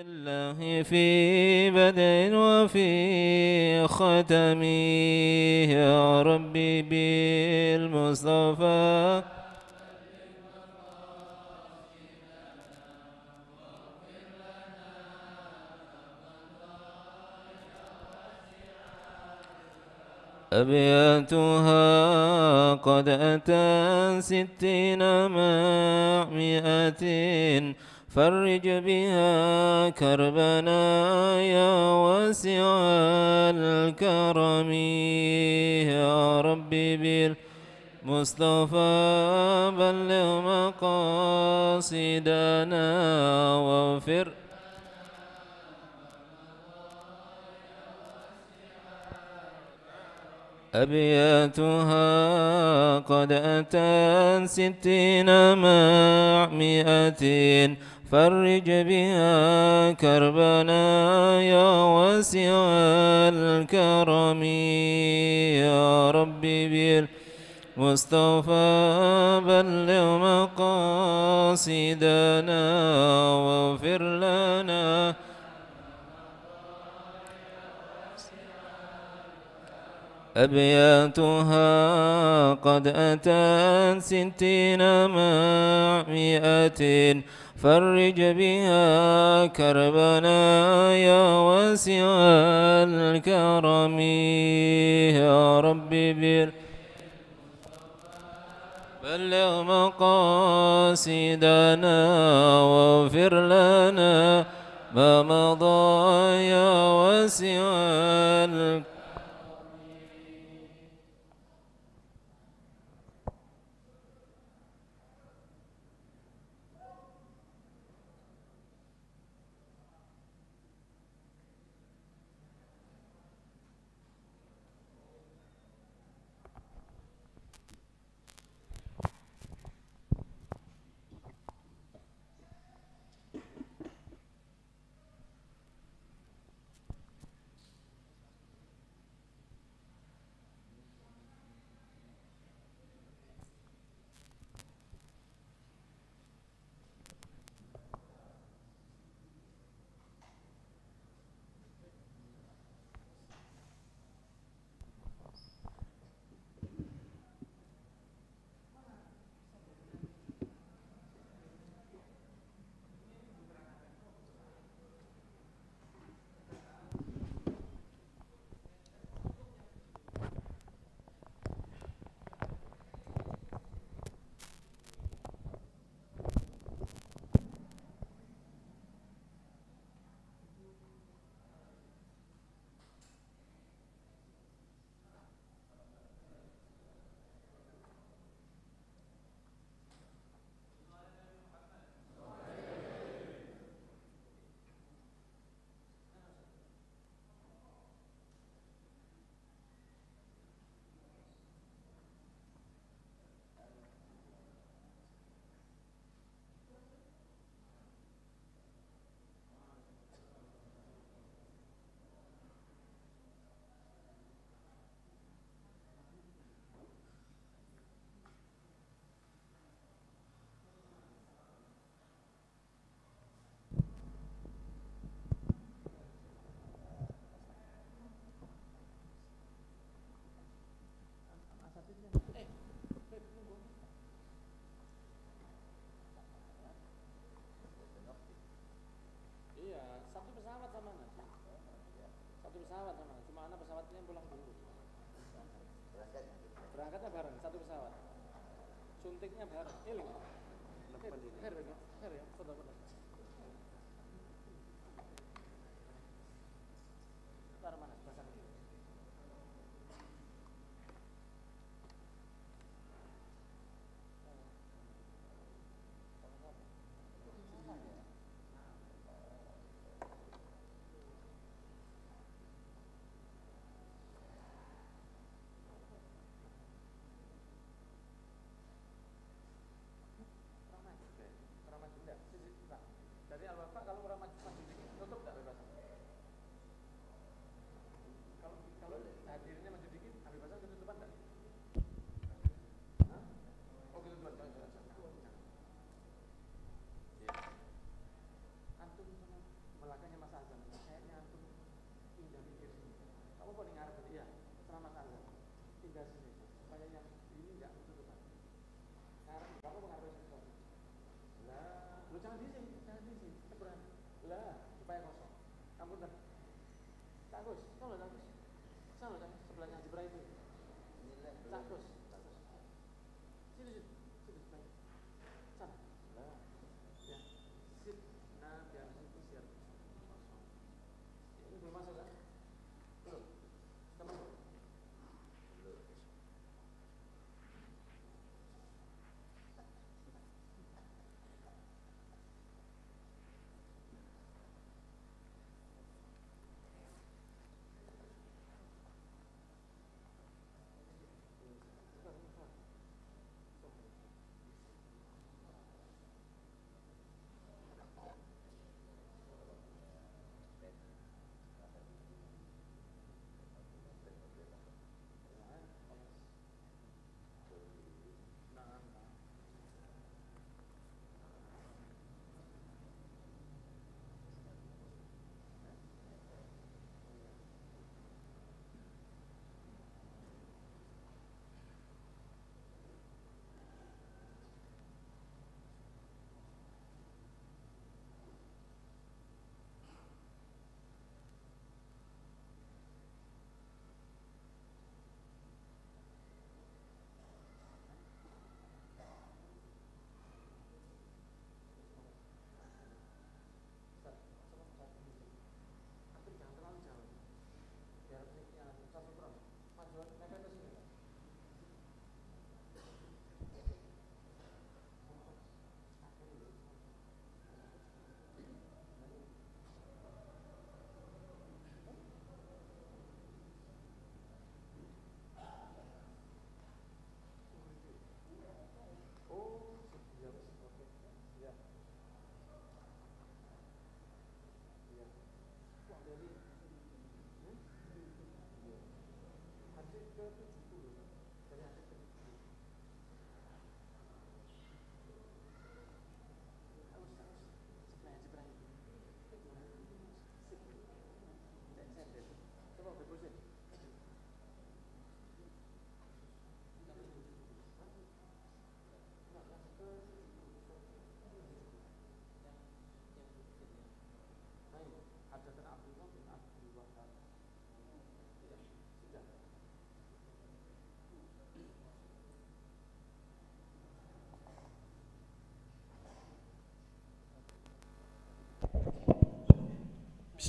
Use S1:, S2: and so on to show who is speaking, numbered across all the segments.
S1: الله في بدء
S2: وفي ختم يا ربي بالمصطفى أبياتها قد أتى ستين مع مئة فرج بها كربنا يا واسع الكرم يا ربي بالمصطفى بلغ مقاصدنا واغفر أبياتها قد أتت ستين مع مئتين فرج بها كربنا يا واسع الكرم يا ربي بالمصطفى بلغ مقاصدنا واغفر لنا أبياتها قد أتت ستين مع مئة فرج بها كربنا يا واسع الكرم يا رب بر بلغ مقاصدنا واغفر لنا ما مضى يا واسع الكرم
S3: pesawat sama cuma anak pesawatnya pulang dulu.
S4: Berangkatnya? Berangkatnya
S3: bareng, satu pesawat. Suntiknya bareng, ini Her, her, her, ya. her mitigasinya supaya yang ini nggak sekarang kamu mengarahkan lah lu jangan di sini jangan di sini berani lah supaya kosong kamu dah kamu kalau bagus sama kan sebelahnya Jebra itu bagus bagus sini sini sini sana lah ya sit nah biar situ siap kosong ini belum masuk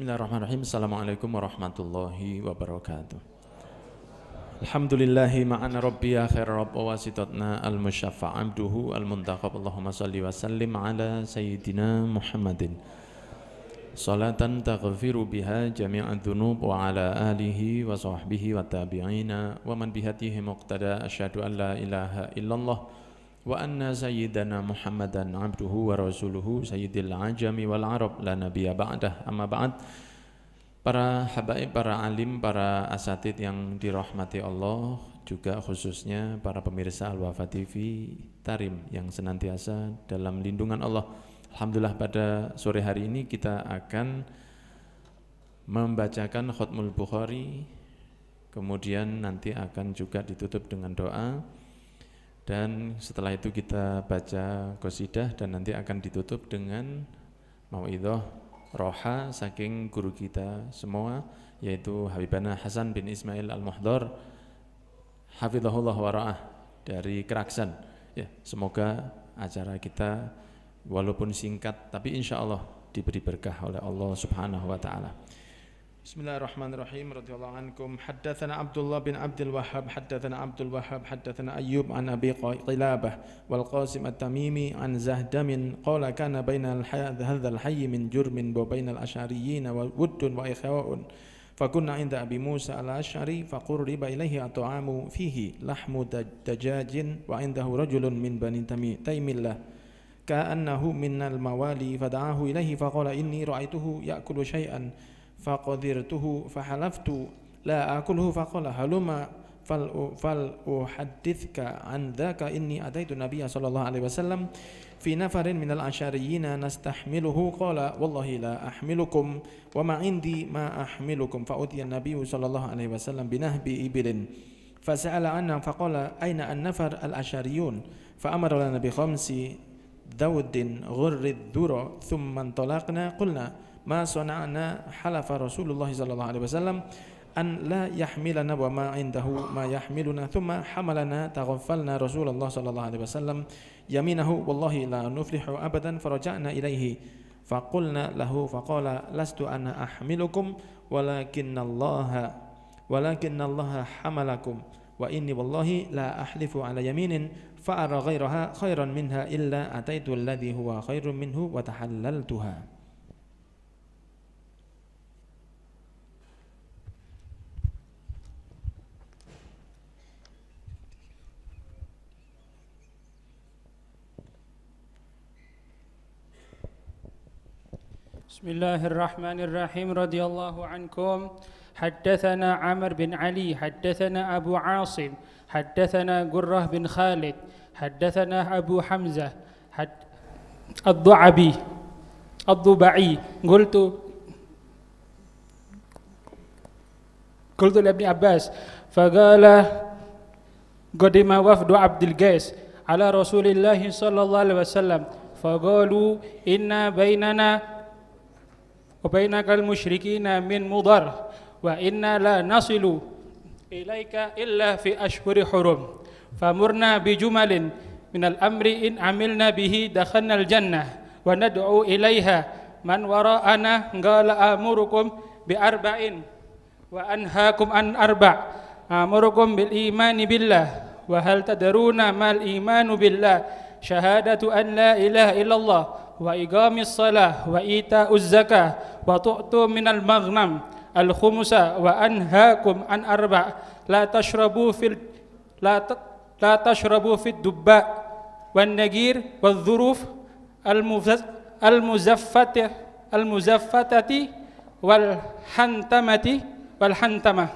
S3: بسم الله الرحمن الرحيم السلام عليكم ورحمة الله وبركاته الحمد لله معنا ربي خير رب واسطتنا المشفع عبده المنتقب اللهم صل وسلم على سيدنا محمد صلاة تغفر بها جميع الذنوب وعلى آله وصحبه والتابعين ومن بهديه مقتدى أشهد أن لا إله إلا الله wa muhammadan abduhu wa rasuluhu sayyidil ajami wal arab la nabiya ba'dah amma ba'd Para habaib, para alim, para asatid yang dirahmati Allah Juga khususnya para pemirsa Al-Wafa TV Tarim yang senantiasa dalam lindungan Allah Alhamdulillah pada sore hari ini kita akan membacakan khutmul Bukhari Kemudian nanti akan juga ditutup dengan doa dan setelah itu kita baca qasidah dan nanti akan ditutup dengan mauidhah roha saking guru kita semua yaitu Habibana Hasan bin Ismail al muhdhar hafizahullah wa dari Keraksan ya semoga acara kita walaupun singkat tapi insya Allah diberi berkah oleh Allah subhanahu wa ta'ala بسم الله الرحمن الرحيم رضي الله عنكم حدثنا عبد الله بن عبد الوهاب حدثنا عبد الوهاب حدثنا أيوب عن أبي قلابة والقاسم التميمي عن زهدم قال كان بين هذا الحي من جرم وبين الأشعريين وود وإخواء فكنا عند أبي موسى الأشعري فقرب إليه الطعام فيه لحم دجاج وعنده رجل من بني تيم الله كأنه من الموالي فدعاه إليه فقال إني رأيته يأكل شيئا فقدرته فحلفت لا آكله فقال هلما فلأحدثك عن ذاك إني أتيت النبي صلى الله عليه وسلم في نفر من الأنشاريين نستحمله قال والله لا أحملكم وما عندي ما أحملكم فأتي النبي صلى الله عليه وسلم بنهب إبل فسأل عنه فقال أين النفر الأشاريون فأمر لنا بخمس ذود غر الذرة ثم انطلقنا قلنا ma sana'na halafa Rasulullah sallallahu alaihi wasallam an la yahmilana wa ma indahu ma yahmiluna thumma hamalana taghfalna Rasulullah sallallahu alaihi wasallam yaminahu wallahi la nuflihu abadan faraja'na ilaihi faqulna lahu faqala lastu ana ahmilukum walakinallaha walakinallaha hamalakum wa inni wallahi la ahlifu ala yaminin fa ara ghairaha khairan minha illa ataitu alladhi huwa khairun minhu wa
S1: tahallaltuha بسم الله الرحمن الرحيم رضي الله عنكم حدثنا عمر بن علي حدثنا أبو عاصم حدثنا جره بن خالد حدثنا أبو حمزة حد الضعبي الضبعي قلت قلت لابن عباس فقال قدم وفد عبد القيس على رسول الله صلى الله عليه وسلم فقالوا إن بيننا وبينك المشركين من مضر وإنا لا نصل إليك إلا في أشهر حرم فمرنا بجمل من الأمر إن عملنا به دخلنا الجنة وندعو إليها من وراءنا قال آمركم بأربع وأنهاكم عن أربع آمركم بالإيمان بالله وهل تدرون ما الإيمان بالله شهادة أن لا إله إلا الله وإقام الصلاة وإيتاء الزكاة وتؤتوا من المغنم الخمسة وأنهاكم عن أربع لا تشربوا في لا لا تشربوا في الدباء والنجير والظروف المزفتة المزفتة والحنتمة والحنتمة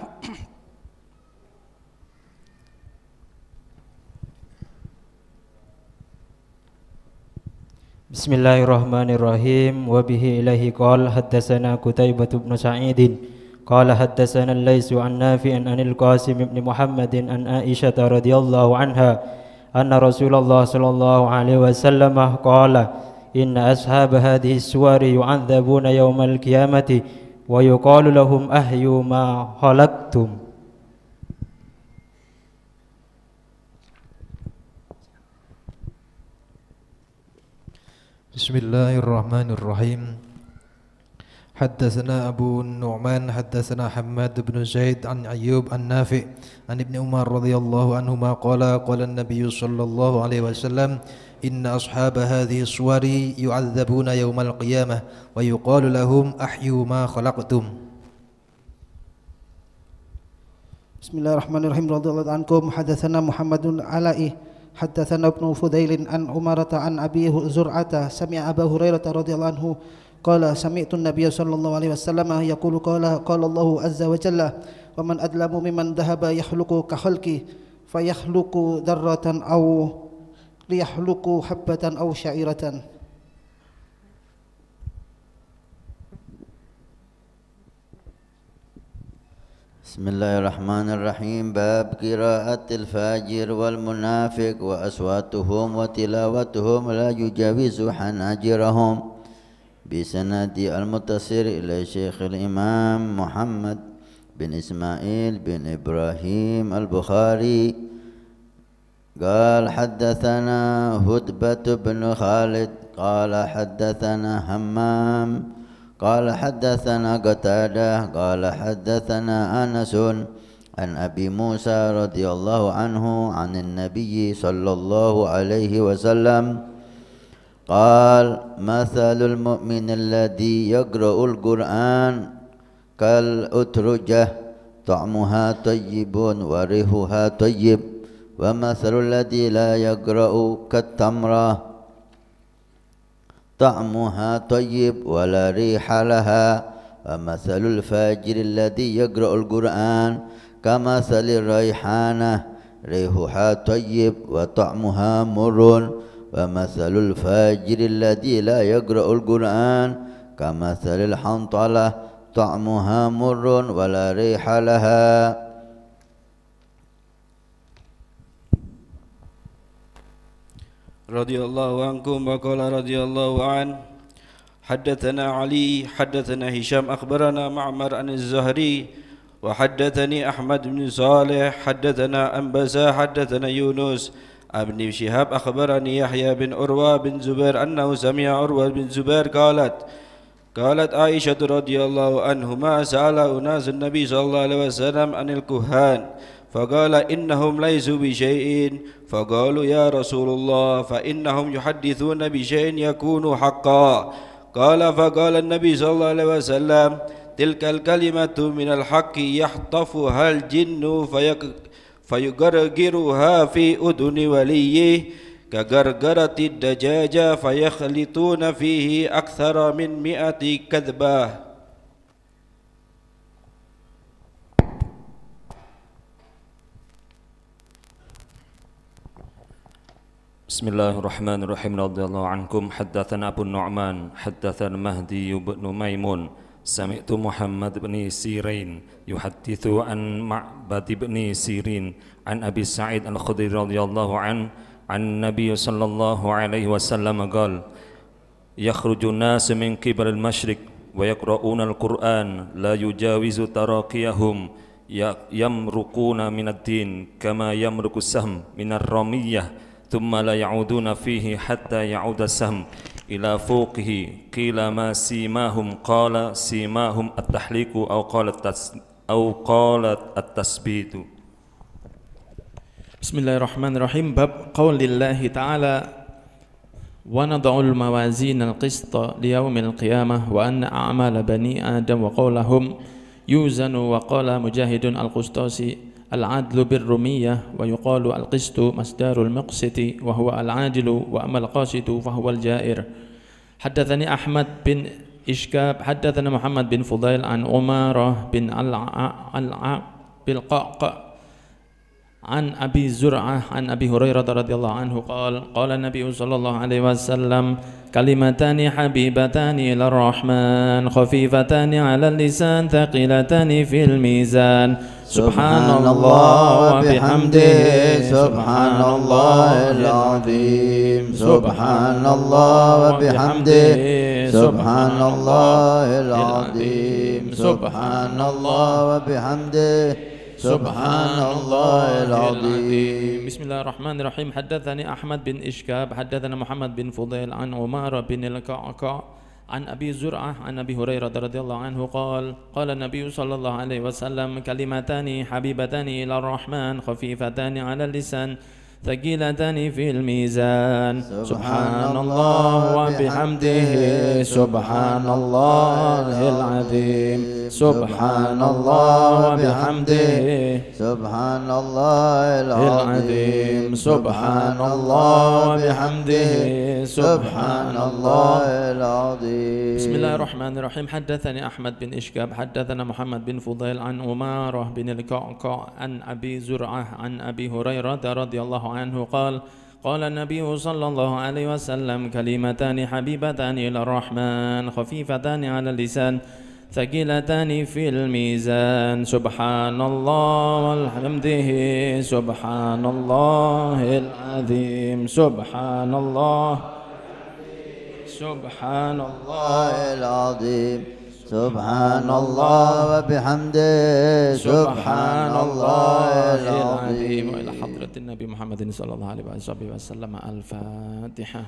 S5: بسم الله الرحمن الرحيم وبه إليه قال حدثنا قتيبة بن سعيد قال حدثنا ليس عن نافع عن القاسم بن محمد عن عائشة رضي الله عنها أن رسول الله صلى الله عليه وسلم قال إن أصحاب هذه السور يعذبون يوم القيامة ويقال لهم أحيوا ما خلقتم بسم الله الرحمن الرحيم حدثنا أبو النعمان حدثنا حماد بن زيد عن أيوب عن عن ابن عمر رضي الله عنهما قال قال النبي صلى الله عليه وسلم إن أصحاب هذه الصور يعذبون يوم القيامة ويقال لهم أحيوا ما خلقتم
S1: بسم الله الرحمن الرحيم رضي الله عنكم حدثنا محمد العلائي حدثنا ابن فذيل عن أمرة عن أبي زرعة سمع أبا هريرة رضي الله عنه قال سمعت النبي صلى الله عليه وسلم يقول قال قال الله عز وجل ومن أدلم ممن ذهب يخلق كخلقي فيخلق ذرة أو ليخلق حبة أو شعيرة
S4: بسم الله الرحمن الرحيم باب قراءة الفاجر والمنافق وأصواتهم وتلاوتهم لا يجاوز حناجرهم بسند المتصل إلى شيخ الإمام محمد بن إسماعيل بن إبراهيم البخاري قال حدثنا هدبة بن خالد قال حدثنا همام قال حدثنا قتادة قال حدثنا أنس عن أبي موسى رضي الله عنه عن النبي صلى الله عليه وسلم قال مثل المؤمن الذي يقرأ القرآن كالأترجة طعمها طيب وريحها طيب ومثل الذي لا يقرأ كالتمره طعمها طيب ولا ريح لها ومثل الفاجر الذي يقرأ القرآن كمثل الريحانة ريحها طيب وطعمها مر ومثل الفاجر الذي لا يقرأ القرآن كمثل الحنطلة طعمها مر ولا
S5: ريح لها رضي الله عنكم وقال رضي الله عنه حدثنا علي حدثنا هشام أخبرنا معمر عن الزهري وحدثني أحمد بن صالح حدثنا أنبسا حدثنا يونس ابن شهاب أخبرني يحيى بن أروى بن زبير أنه سمع أروى بن زبير قالت قالت عائشة رضي الله عنهما سأل أناس النبي صلى الله عليه وسلم عن الكهان فقال إنهم ليسوا بشيء فقالوا يا رسول الله فإنهم يحدثون بشيء يكون حقا قال فقال النبي صلى الله عليه وسلم تلك الكلمة من الحق يحطفها الجن فيقرقرها في أذن وليه كقرقرة الدجاجة فيخلطون فيه أكثر من مئة كذبة
S1: بسم الله الرحمن الرحيم رضي الله عنكم حدثنا أبو النعمان حدثنا مهدي بن ميمون سمعت محمد بن سيرين يحدث عن معبد بن سيرين عن أبي سعيد الخدري رضي الله عنه عن النبي صلى الله عليه وسلم قال يخرج الناس من قبل المشرق ويقرؤون القرآن لا يجاوز تراقيهم يمرقون من الدين كما يمرق السهم من الرميه ثم لا يعودون فيه حتى يعود السهم إلى فوقه قيل ما سيماهم قال سيماهم التحليق أو قال التس أو قال التثبيت
S3: بسم الله الرحمن الرحيم باب قول الله تعالى ونضع الموازين القسط ليوم القيامة وأن أعمال بني آدم وقولهم يوزن وقال مجاهد القسطاسي العدل بالرومية ويقال القسط مصدر المقسط وهو العاجل وأما القاسط فهو الجائر حدثني أحمد بن إشكاب حدثنا محمد بن فضيل عن عمارة بن الع بالقاق عن أبي زرعة عن أبي هريرة رضي الله عنه قال قال النبي صلى الله عليه وسلم كلمتان حبيبتان إلى الرحمن خفيفتان على اللسان ثقيلتان في الميزان سبحان الله وبحمده سبحان الله
S4: العظيم سبحان الله وبحمده سبحان الله العظيم سبحان الله وبحمده سبحان الله العظيم بسم الله الرحمن
S3: الرحيم حدثني أحمد بن إشكاب حدثنا محمد بن فضيل عن عمارة بن الكعكع عن أبي زرعة عن أبي هريرة رضي الله عنه قال قال النبي صلى الله عليه وسلم كلمتان حبيبتان إلى الرحمن خفيفتان على اللسان ثقيلتان في الميزان سبحان, الله وبحمده سبحان الله العظيم سبحان الله وبحمده
S4: سبحان الله العظيم سبحان الله وبحمده سبحان الله العظيم بسم الله
S3: الرحمن الرحيم حدثني أحمد بن إشكاب حدثنا محمد بن فضيل عن أمارة بن الكعكع عن أبي زرعة عن أبي هريرة رضي الله عنه قال قال النبي صلى الله عليه وسلم كلمتان حبيبتان إلى الرحمن خفيفتان على اللسان ثقيلتان في الميزان سبحان الله والحمده سبحان الله العظيم سبحان الله سبحان الله العظيم سبحان الله
S4: وبحمده سبحان الله
S3: العظيم وإلى حضرة النبي محمد صلى الله عليه وسلم الفاتحة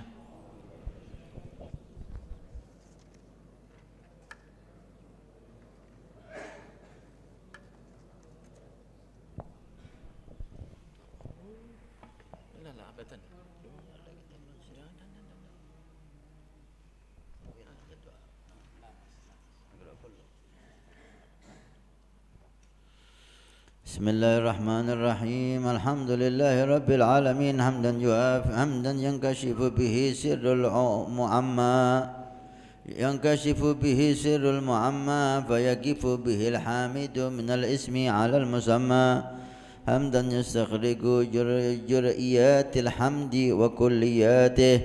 S4: بسم الله الرحمن الرحيم الحمد لله رب العالمين حمدا يوافي حمدا ينكشف به سر المعمى ينكشف به سر المعمى فيقف به الحامد من الاسم على المسمى حمدا يستخرج جرئيات الحمد وكلياته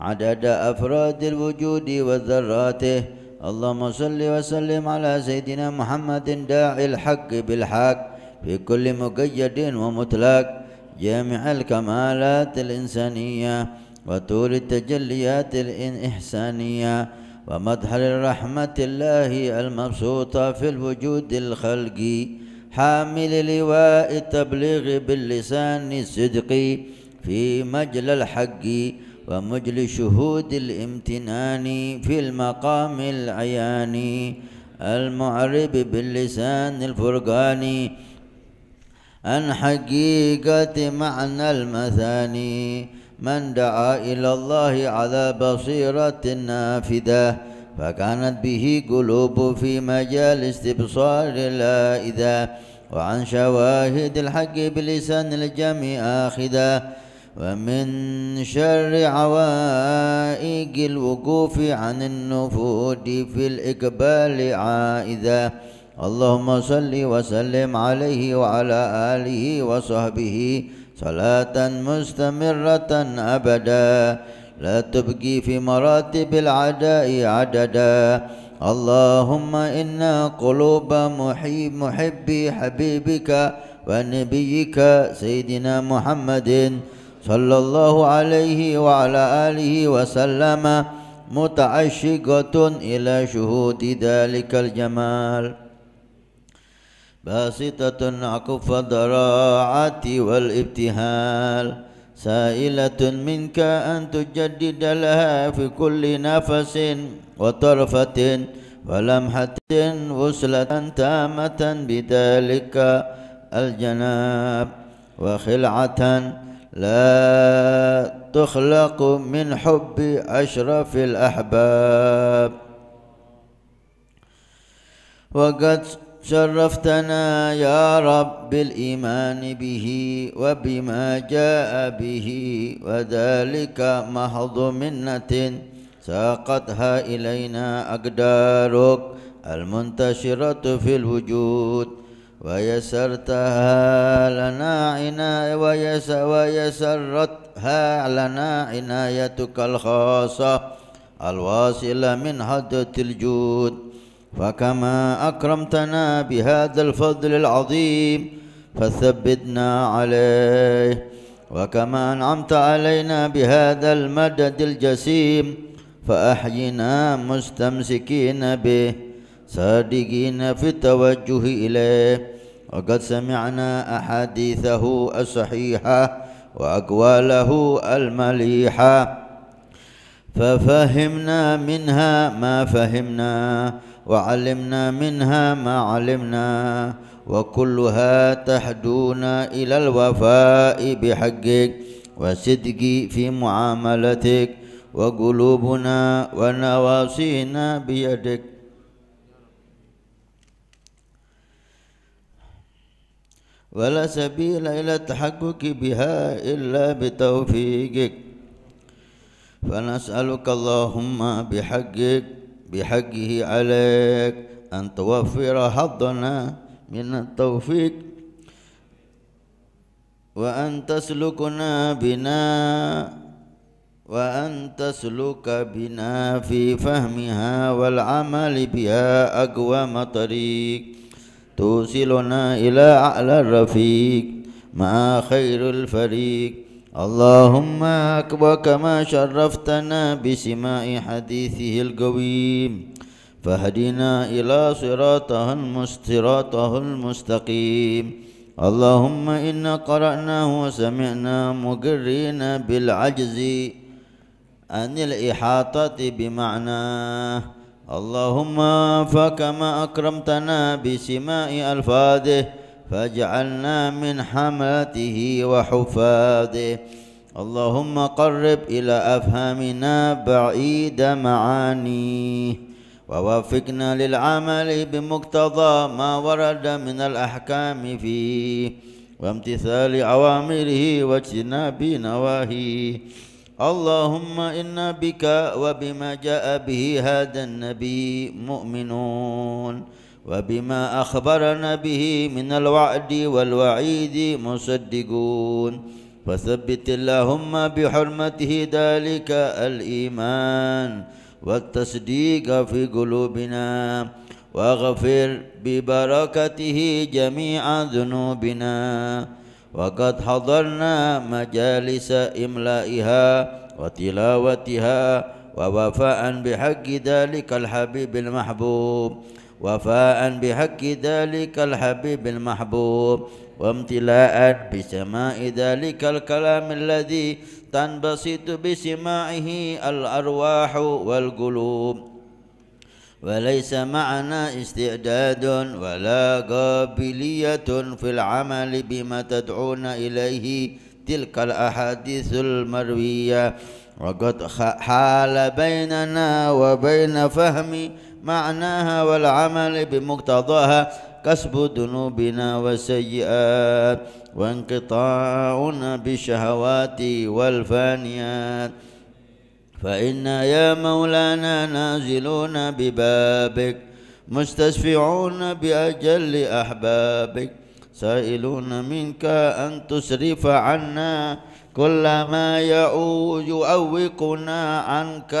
S4: عدد أفراد الوجود وذراته اللهم صل وسلم على سيدنا محمد داعي الحق بالحق في كل مقيد ومطلق جامع الكمالات الإنسانية وطول التجليات الإحسانية ومدحل الرحمة الله المبسوطة في الوجود الخلقي حامل لواء التبليغ باللسان الصدقي في مجلى الحق ومجلى شهود الامتنان في المقام العياني المعرب باللسان الفرقاني عن حقيقة معنى المثاني من دعا إلى الله على بصيرة نافذة فكانت به قلوب في مجال استبصار الائذة وعن شواهد الحق بلسان الجمع آخذة ومن شر عوائق الوقوف عن النفود في الإقبال عائذة اللهم صل وسلم عليه وعلى آله وصحبه صلاة مستمرة أبدا لا تبقي في مراتب العداء عددا اللهم إنا قلوب محب محبي حبيبك ونبيك سيدنا محمد صلى الله عليه وعلى آله وسلم متعشقة إلى شهود ذلك الجمال باسطة عقف الضراعة والابتهال سائلة منك أن تجدد لها في كل نفس وطرفة ولمحة وصلة تامة بذلك الجناب وخلعة لا تخلق من حب أشرف الأحباب وقد شرفتنا يا رب بالإيمان به وبما جاء به وذلك محض منة ساقتها إلينا أقدارك المنتشرة في الوجود ويسرتها لنا عناية ويس ويسرتها لنا عنايتك الخاصة الواصلة من حدة الجود فكما أكرمتنا بهذا الفضل العظيم فثبتنا عليه وكما أنعمت علينا بهذا المدد الجسيم فأحينا مستمسكين به صادقين في التوجه إليه وقد سمعنا أحاديثه الصحيحة وأقواله المليحة ففهمنا منها ما فهمنا وعلمنا منها ما علمنا وكلها تحدونا إلى الوفاء بحقك وصدق في معاملتك وقلوبنا ونواصينا بيدك ولا سبيل إلى التحقق بها إلا بتوفيقك فنسألك اللهم بحقك بحقه عليك أن توفر حظنا من التوفيق وأن تسلكنا بنا وأن تسلك بنا في فهمها والعمل بها أقوى طريق توصلنا إلى أعلى الرفيق مع خير الفريق اللهم أكبر كما شرفتنا بسماء حديثه القويم فهدنا إلى صراطه المستراطه المستقيم اللهم إنا قرأناه وسمعنا مقرين بالعجز عن الإحاطة بمعناه اللهم فكما أكرمتنا بسماء ألفاظه فاجعلنا من حملته وحفاده اللهم قرب إلى أفهامنا بعيد معانيه ووفقنا للعمل بمقتضى ما ورد من الأحكام فيه وامتثال أوامره واجتناب نواهيه اللهم إنا بك وبما جاء به هذا النبي مؤمنون وبما أخبرنا به من الوعد والوعيد مصدقون فثبت اللهم بحرمته ذلك الإيمان والتصديق في قلوبنا واغفر ببركته جميع ذنوبنا وقد حضرنا مجالس إملائها وتلاوتها ووفاء بحق ذلك الحبيب المحبوب وفاء بحق ذلك الحبيب المحبوب وامتلاء بسماء ذلك الكلام الذي تنبسط بسماعه الأرواح والقلوب وليس معنا استعداد ولا قابلية في العمل بما تدعون إليه تلك الأحاديث المروية وقد حال بيننا وبين فهم معناها والعمل بمقتضاها كسب ذنوبنا وسيئات وانقطاعنا بالشهوات والفانيات فإنا يا مولانا نازلون ببابك مستشفعون بأجل أحبابك سائلون منك أن تسرف عنا كل ما يعوج يؤوقنا عنك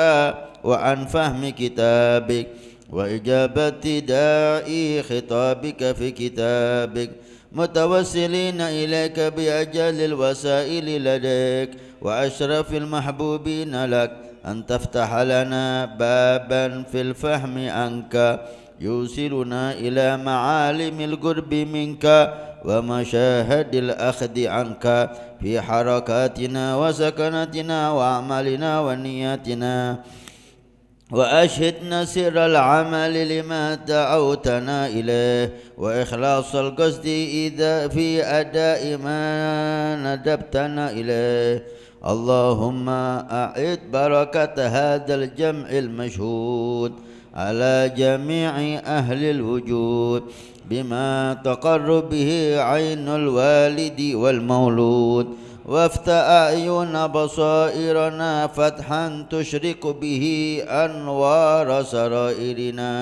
S4: وعن فهم كتابك وإجابة داعي خطابك في كتابك متوسلين إليك بأجل الوسائل لديك وأشرف المحبوبين لك أن تفتح لنا بابا في الفهم عنك يوصلنا إلى معالم القرب منك ومشاهد الأخذ عنك في حركاتنا وسكنتنا وأعمالنا ونياتنا وأشهدنا سر العمل لما دعوتنا إليه وإخلاص القصد إذا في أداء ما ندبتنا إليه اللهم أعد بركة هذا الجمع المشهود على جميع أهل الوجود بما تقر به عين الوالد والمولود وافتح أعين بصائرنا فتحا تشرق به أنوار سرائرنا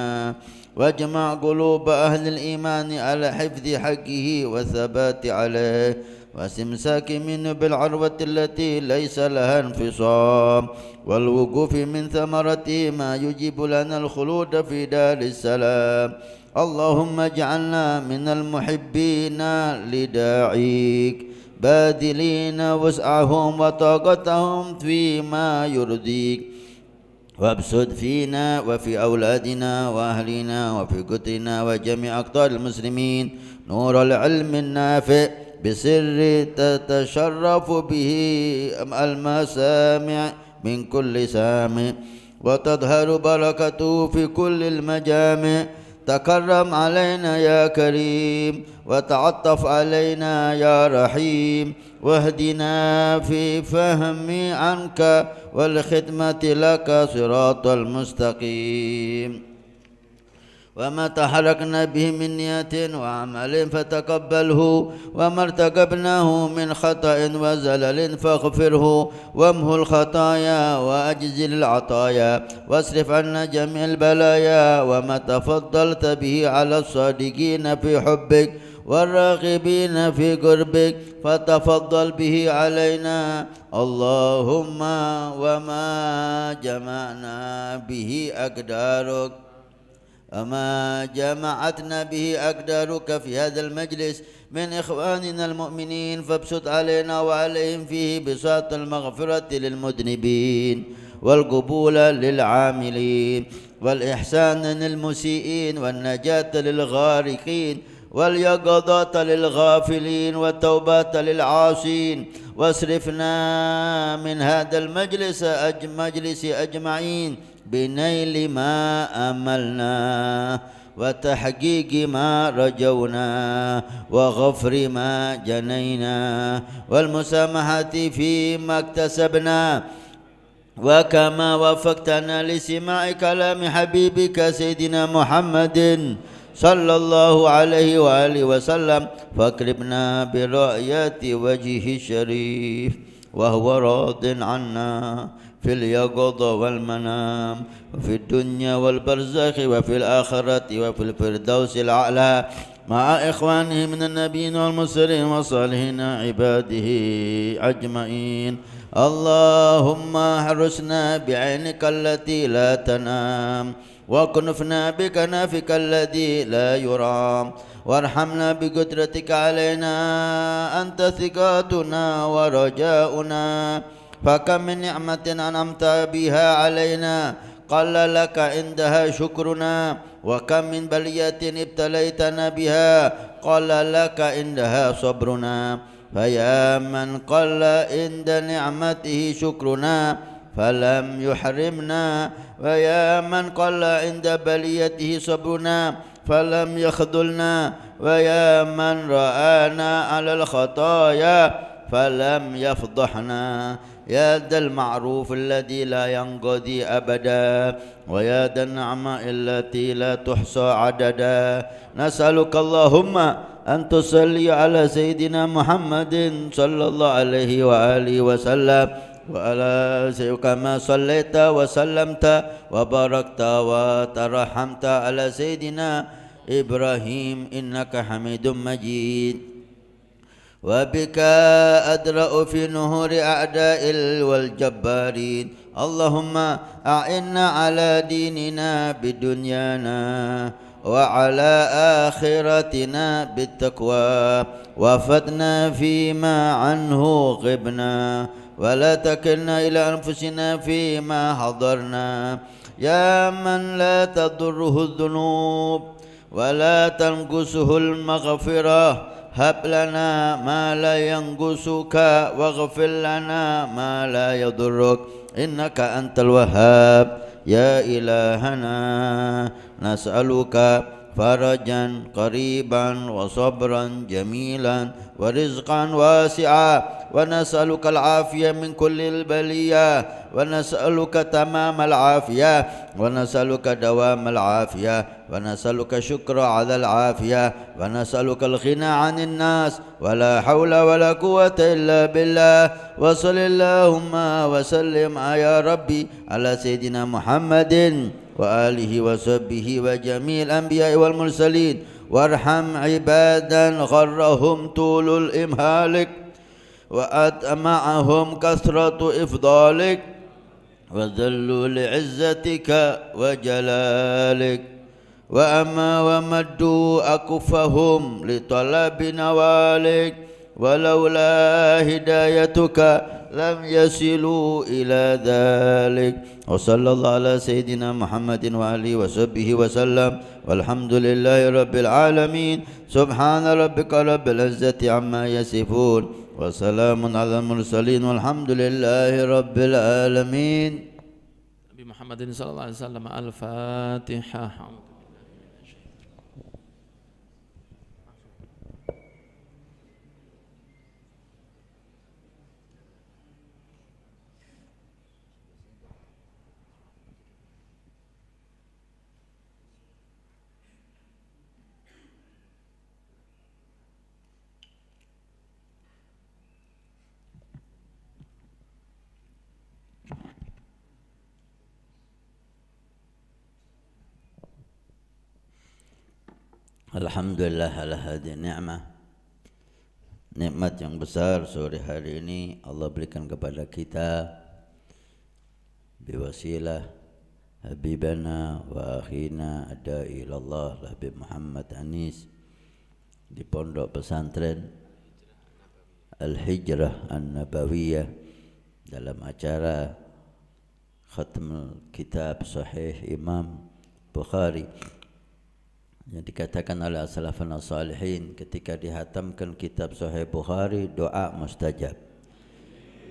S4: واجمع قلوب أهل الإيمان على حفظ حقه والثبات عليه واستمساك منه بالعروة التي ليس لها انفصام والوقوف من ثمرته ما يجيب لنا الخلود في دار السلام اللهم اجعلنا من المحبين لداعيك باذلين وسعهم وطاقتهم فيما يرضيك وابسد فينا وفي أولادنا وأهلنا وفي قتلنا وجميع أقطار المسلمين نور العلم النافع بسر تتشرف به المسامع من كل سامع وتظهر بركته في كل المجامع تكرم علينا يا كريم وتعطف علينا يا رحيم واهدنا في فهم عنك والخدمة لك صراط المستقيم وما تحركنا به من نية وعمل فتقبله وما ارتكبناه من خطأ وزلل فاغفره وامه الخطايا وأجزل العطايا واصرف عنا جميع البلايا وما تفضلت به على الصادقين في حبك والراغبين في قربك فتفضل به علينا اللهم وما جمعنا به أقدارك أما جمعتنا به أقدارك في هذا المجلس من إخواننا المؤمنين فابسط علينا وعليهم فيه بساط المغفرة للمذنبين والقبول للعاملين والإحسان للمسيئين والنجاة للغارقين واليقظة للغافلين والتوبة للعاصين واصرفنا من هذا المجلس أج مجلس أجمعين بنيل ما أملنا وتحقيق ما رجونا وغفر ما جنينا والمسامحة فيما اكتسبنا وكما وفقتنا لسماع كلام حبيبك سيدنا محمد صلى الله عليه وآله وسلم فاكرمنا برؤية وجهه الشريف وهو راض عنا في اليقظة والمنام وفي الدنيا والبرزخ وفي الآخرة وفي الفردوس الأعلى مع إخوانه من النبيين والمرسلين وصالحين عباده أجمعين اللهم احرسنا بعينك التي لا تنام واكنفنا بكنافك الذي لا يرام وارحمنا بقدرتك علينا أنت ثقاتنا ورجاؤنا فكم من نعمة أنعمت بها علينا قل لك عندها شكرنا وكم من بلية ابتليتنا بها قل لك عندها صبرنا فيا من قل عند نعمته شكرنا فلم يحرمنا ويا من قل عند بليته صبرنا فلم يخذلنا ويا من رآنا على الخطايا فلم يفضحنا يا ذا المعروف الذي لا ينقضي أبدا ويا ذا النعمة التي لا تحصى عددا نسألك اللهم أن تصلي على سيدنا محمد صلى الله عليه وآله وسلم وعلى كما صليت وسلمت وباركت وترحمت على سيدنا إبراهيم إنك حميد مجيد وبك أدرأ في نهور أعداء والجبارين اللهم أعنا على ديننا بدنيانا وعلى آخرتنا بالتقوى وفدنا فيما عنه غبنا ولا تكلنا إلى أنفسنا فيما حضرنا يا من لا تضره الذنوب ولا تنقصه المغفره هب لنا ما لا ينقصك واغفر لنا ما لا يضرك إنك أنت الوهاب يا إلهنا نسألك فرجا قريبا وصبرا جميلا ورزقا واسعا ونسألك العافية من كل البلية ونسألك تمام العافية ونسألك دوام العافية ونسألك شكر على العافية ونسألك الغنى عن الناس ولا حول ولا قوة إلا بالله وصل اللهم وسلم يا ربي على سيدنا محمد وآله وصحبه وجميع الأنبياء والمرسلين وارحم عبادا غرهم طول الإمهالك وأتمعهم كثرة إفضالك وذلوا لعزتك وجلالك وأما ومدوا أكفهم لطلب
S5: نوالك
S4: ولولا هدايتك لم يصلوا إلى ذلك وصلى الله على سيدنا محمد وعلى وصحبه وسلم والحمد لله رب العالمين سبحان ربك رب العزة عما يصفون وسلام على المرسلين والحمد لله رب العالمين
S3: محمد صلى الله عليه وسلم الفاتحة
S4: Alhamdulillah ala hadi ni'mah Nikmat yang besar sore hari ini Allah berikan kepada kita Biwasilah Habibana wa akhina ada ilallah Habib Muhammad Anis Di pondok pesantren Al-Hijrah An-Nabawiyah Dalam acara Khatmul Kitab Sahih Imam Bukhari yang dikatakan oleh as-salafun salihin ketika dihatamkan kitab Sahih Bukhari doa mustajab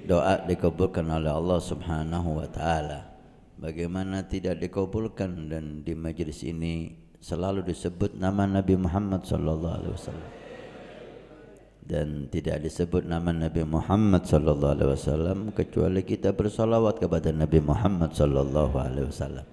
S4: doa dikabulkan oleh Allah Subhanahu wa taala bagaimana tidak dikabulkan dan di majlis ini selalu disebut nama Nabi Muhammad sallallahu alaihi wasallam dan tidak disebut nama Nabi Muhammad sallallahu alaihi wasallam kecuali kita bersolawat kepada Nabi Muhammad sallallahu alaihi wasallam.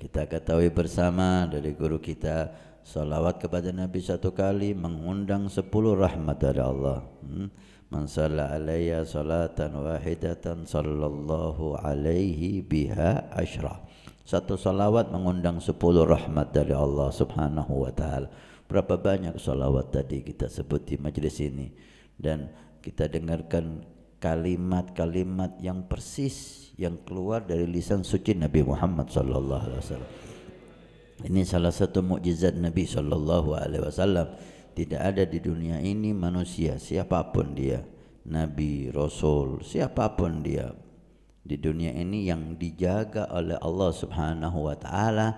S4: Kita ketahui bersama dari guru kita Salawat kepada Nabi satu kali mengundang sepuluh rahmat dari Allah. Hmm? Man salla alaiya salatan wahidatan sallallahu alaihi biha ashra. Satu salawat mengundang sepuluh rahmat dari Allah subhanahu wa ta'ala. Berapa banyak salawat tadi kita sebut di majlis ini. Dan kita dengarkan kalimat-kalimat yang persis yang keluar dari lisan suci Nabi Muhammad sallallahu alaihi wasallam. Ini salah satu mukjizat Nabi sallallahu alaihi wasallam. Tidak ada di dunia ini manusia siapapun dia, nabi, rasul, siapapun dia di dunia ini yang dijaga oleh Allah Subhanahu wa taala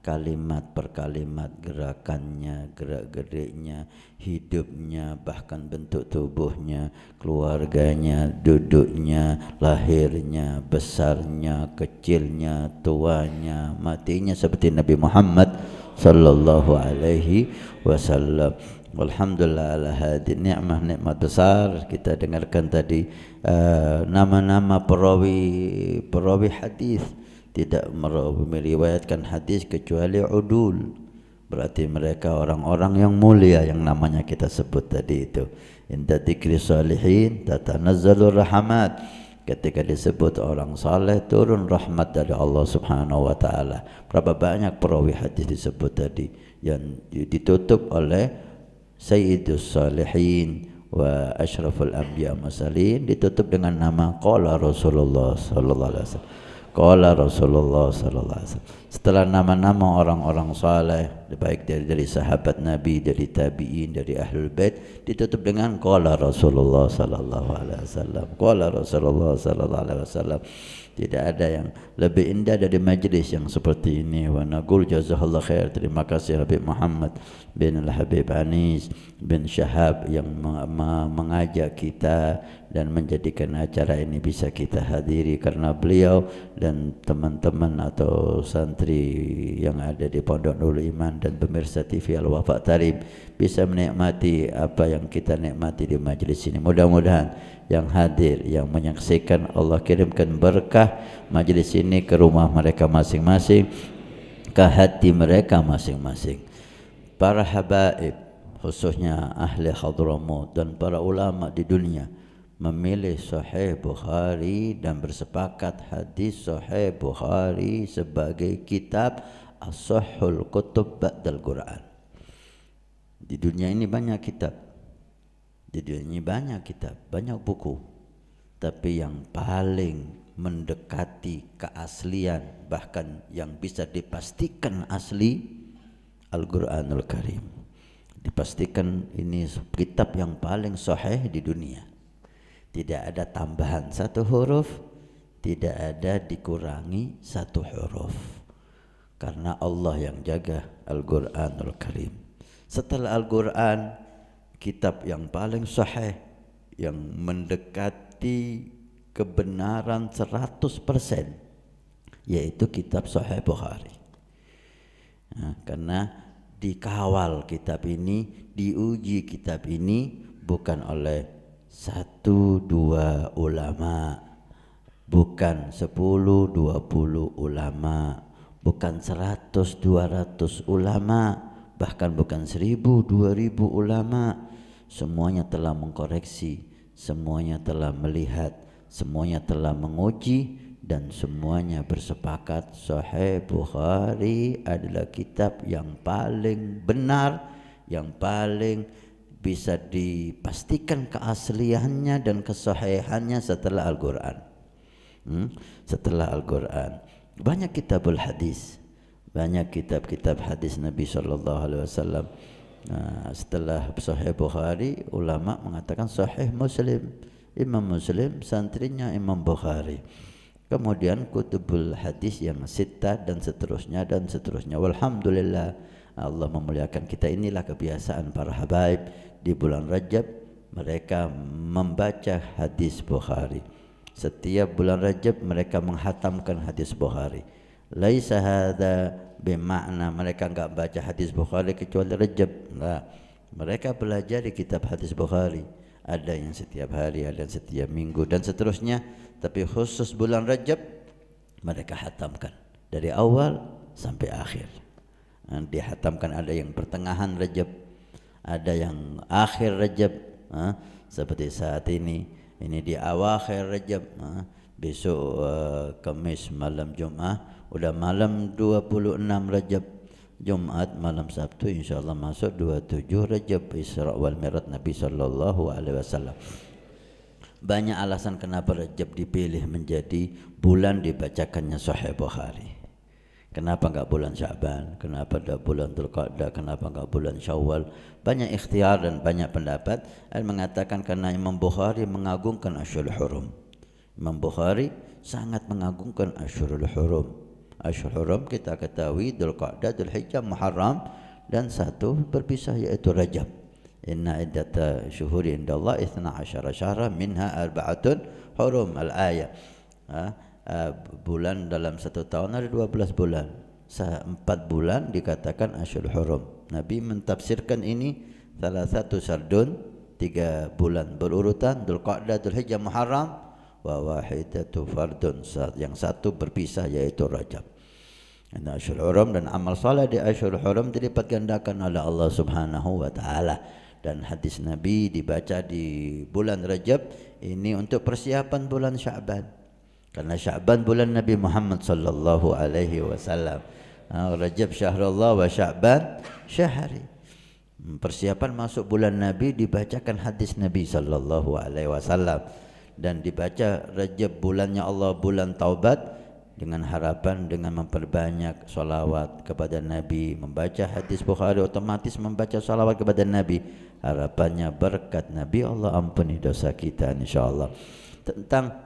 S4: kalimat per kalimat gerakannya gerak geriknya hidupnya bahkan bentuk tubuhnya keluarganya duduknya lahirnya besarnya kecilnya tuanya matinya seperti Nabi Muhammad sallallahu alaihi wasallam Alhamdulillah ala hadi ni'mah nikmat besar kita dengarkan tadi eh, nama-nama uh, nama -nama perawi perawi hadis tidak meriwayatkan hadis kecuali udul berarti mereka orang-orang yang mulia yang namanya kita sebut tadi itu inda dikri salihin tatanazzalur rahmat ketika disebut orang saleh turun rahmat dari Allah Subhanahu wa taala berapa banyak perawi hadis disebut tadi yang ditutup oleh sayyidus salihin wa Ashraful anbiya masalin ditutup dengan nama qala rasulullah sallallahu alaihi wasallam Kala Rasulullah sallallahu alaihi wasallam. Setelah nama-nama orang-orang saleh, baik dari dari sahabat Nabi, dari tabi'in, dari ahlul bed, ditutup dengan qala Rasulullah sallallahu alaihi wasallam. Qala Rasulullah sallallahu alaihi wasallam. Tidak ada yang lebih indah dari majlis yang seperti ini. Wa nagul jazakallahu khair. Terima kasih Habib Muhammad bin Al Habib Anis bin Shahab yang mengajak kita dan menjadikan acara ini bisa kita hadiri karena beliau dan teman-teman atau santri yang ada di Pondok Nurul Iman dan pemirsa TV Al Wafa Tarib bisa menikmati apa yang kita nikmati di majlis ini. Mudah-mudahan yang hadir, yang menyaksikan Allah kirimkan berkah majlis ini ke rumah mereka masing-masing, ke hati mereka masing-masing. Para habaib, khususnya ahli hadramut dan para ulama di dunia memilih Sahih Bukhari dan bersepakat hadis Sahih Bukhari sebagai kitab as-sahhul kutub ba'dal Quran. Di dunia ini banyak kitab. Di dunia ini banyak kitab, banyak buku. Tapi yang paling mendekati keaslian bahkan yang bisa dipastikan asli Al-Qur'anul Karim. Dipastikan ini kitab yang paling sahih di dunia. Tidak ada tambahan satu huruf, tidak ada dikurangi satu huruf. Karena Allah yang jaga Al-Qur'anul Karim. Setelah Al-Qur'an, kitab yang paling sahih yang mendekati kebenaran 100% yaitu kitab Sahih Bukhari. Nah, karena dikawal kitab ini, diuji kitab ini bukan oleh satu dua ulama bukan sepuluh dua puluh ulama bukan seratus dua ratus ulama bahkan bukan seribu dua ribu ulama semuanya telah mengkoreksi semuanya telah melihat semuanya telah menguji dan semuanya bersepakat Sahih Bukhari adalah kitab yang paling benar yang paling bisa dipastikan keasliannya dan kesahihannya setelah Al-Quran hmm? setelah Al-Quran banyak kitabul hadis banyak kitab-kitab hadis Nabi Shallallahu Alaihi Wasallam nah, setelah Sahih Bukhari ulama mengatakan Sahih Muslim Imam Muslim santrinya Imam Bukhari kemudian kutubul hadis yang sita dan seterusnya dan seterusnya walhamdulillah Allah memuliakan kita inilah kebiasaan para habaib di bulan Rajab mereka membaca hadis Bukhari. Setiap bulan Rajab mereka menghatamkan hadis Bukhari. Laisa hadza bermakna mereka enggak baca hadis Bukhari kecuali Rajab. Nah, mereka belajar di kitab hadis Bukhari. Ada yang setiap hari, ada yang setiap minggu dan seterusnya. Tapi khusus bulan Rajab mereka hatamkan dari awal sampai akhir. Dihatamkan ada yang pertengahan Rajab, ada yang akhir Rajab ha? seperti saat ini ini di awakhir Rajab ha? besok uh, Kamis malam Jumat udah malam 26 Rajab Jumat malam Sabtu insyaallah masuk 27 Rajab Isra wal Mi'raj Nabi sallallahu alaihi wasallam banyak alasan kenapa Rajab dipilih menjadi bulan dibacakannya Sahih Bukhari. Kenapa enggak bulan Syaban? Kenapa enggak bulan Dzulqa'dah? Kenapa enggak bulan Syawal? banyak ikhtiar dan banyak pendapat al mengatakan karena Imam Bukhari mengagungkan Asyurul Hurum Imam Bukhari sangat mengagungkan Asyurul Hurum Asyurul Hurum kita ketahui Dhul Qa'dah, Dhul Hijjah, Muharram dan satu berpisah yaitu Rajab Inna iddata syuhuri indallah ithna asyara syahra minha arba'atun hurum al-ayah ha? bulan dalam satu tahun ada belas bulan Empat bulan dikatakan asyul hurum Nabi mentafsirkan ini salah satu sardun tiga bulan berurutan Dhul Qa'dah, Muharram wa wahidatu fardun yang satu berpisah yaitu Rajab dan Ashur Huram dan amal saleh di Ashur Huram dilipat gandakan oleh Allah Subhanahu wa taala dan hadis Nabi dibaca di bulan Rajab ini untuk persiapan bulan Sya'ban karena Sya'ban bulan Nabi Muhammad sallallahu alaihi wasallam Ha, Rajab Allah, wa Syaban Syahari. Hmm, persiapan masuk bulan Nabi dibacakan hadis Nabi sallallahu alaihi wasallam dan dibaca Rajab bulannya Allah bulan taubat dengan harapan dengan memperbanyak salawat kepada Nabi membaca hadis Bukhari otomatis membaca salawat kepada Nabi harapannya berkat Nabi Allah ampuni dosa kita insyaAllah tentang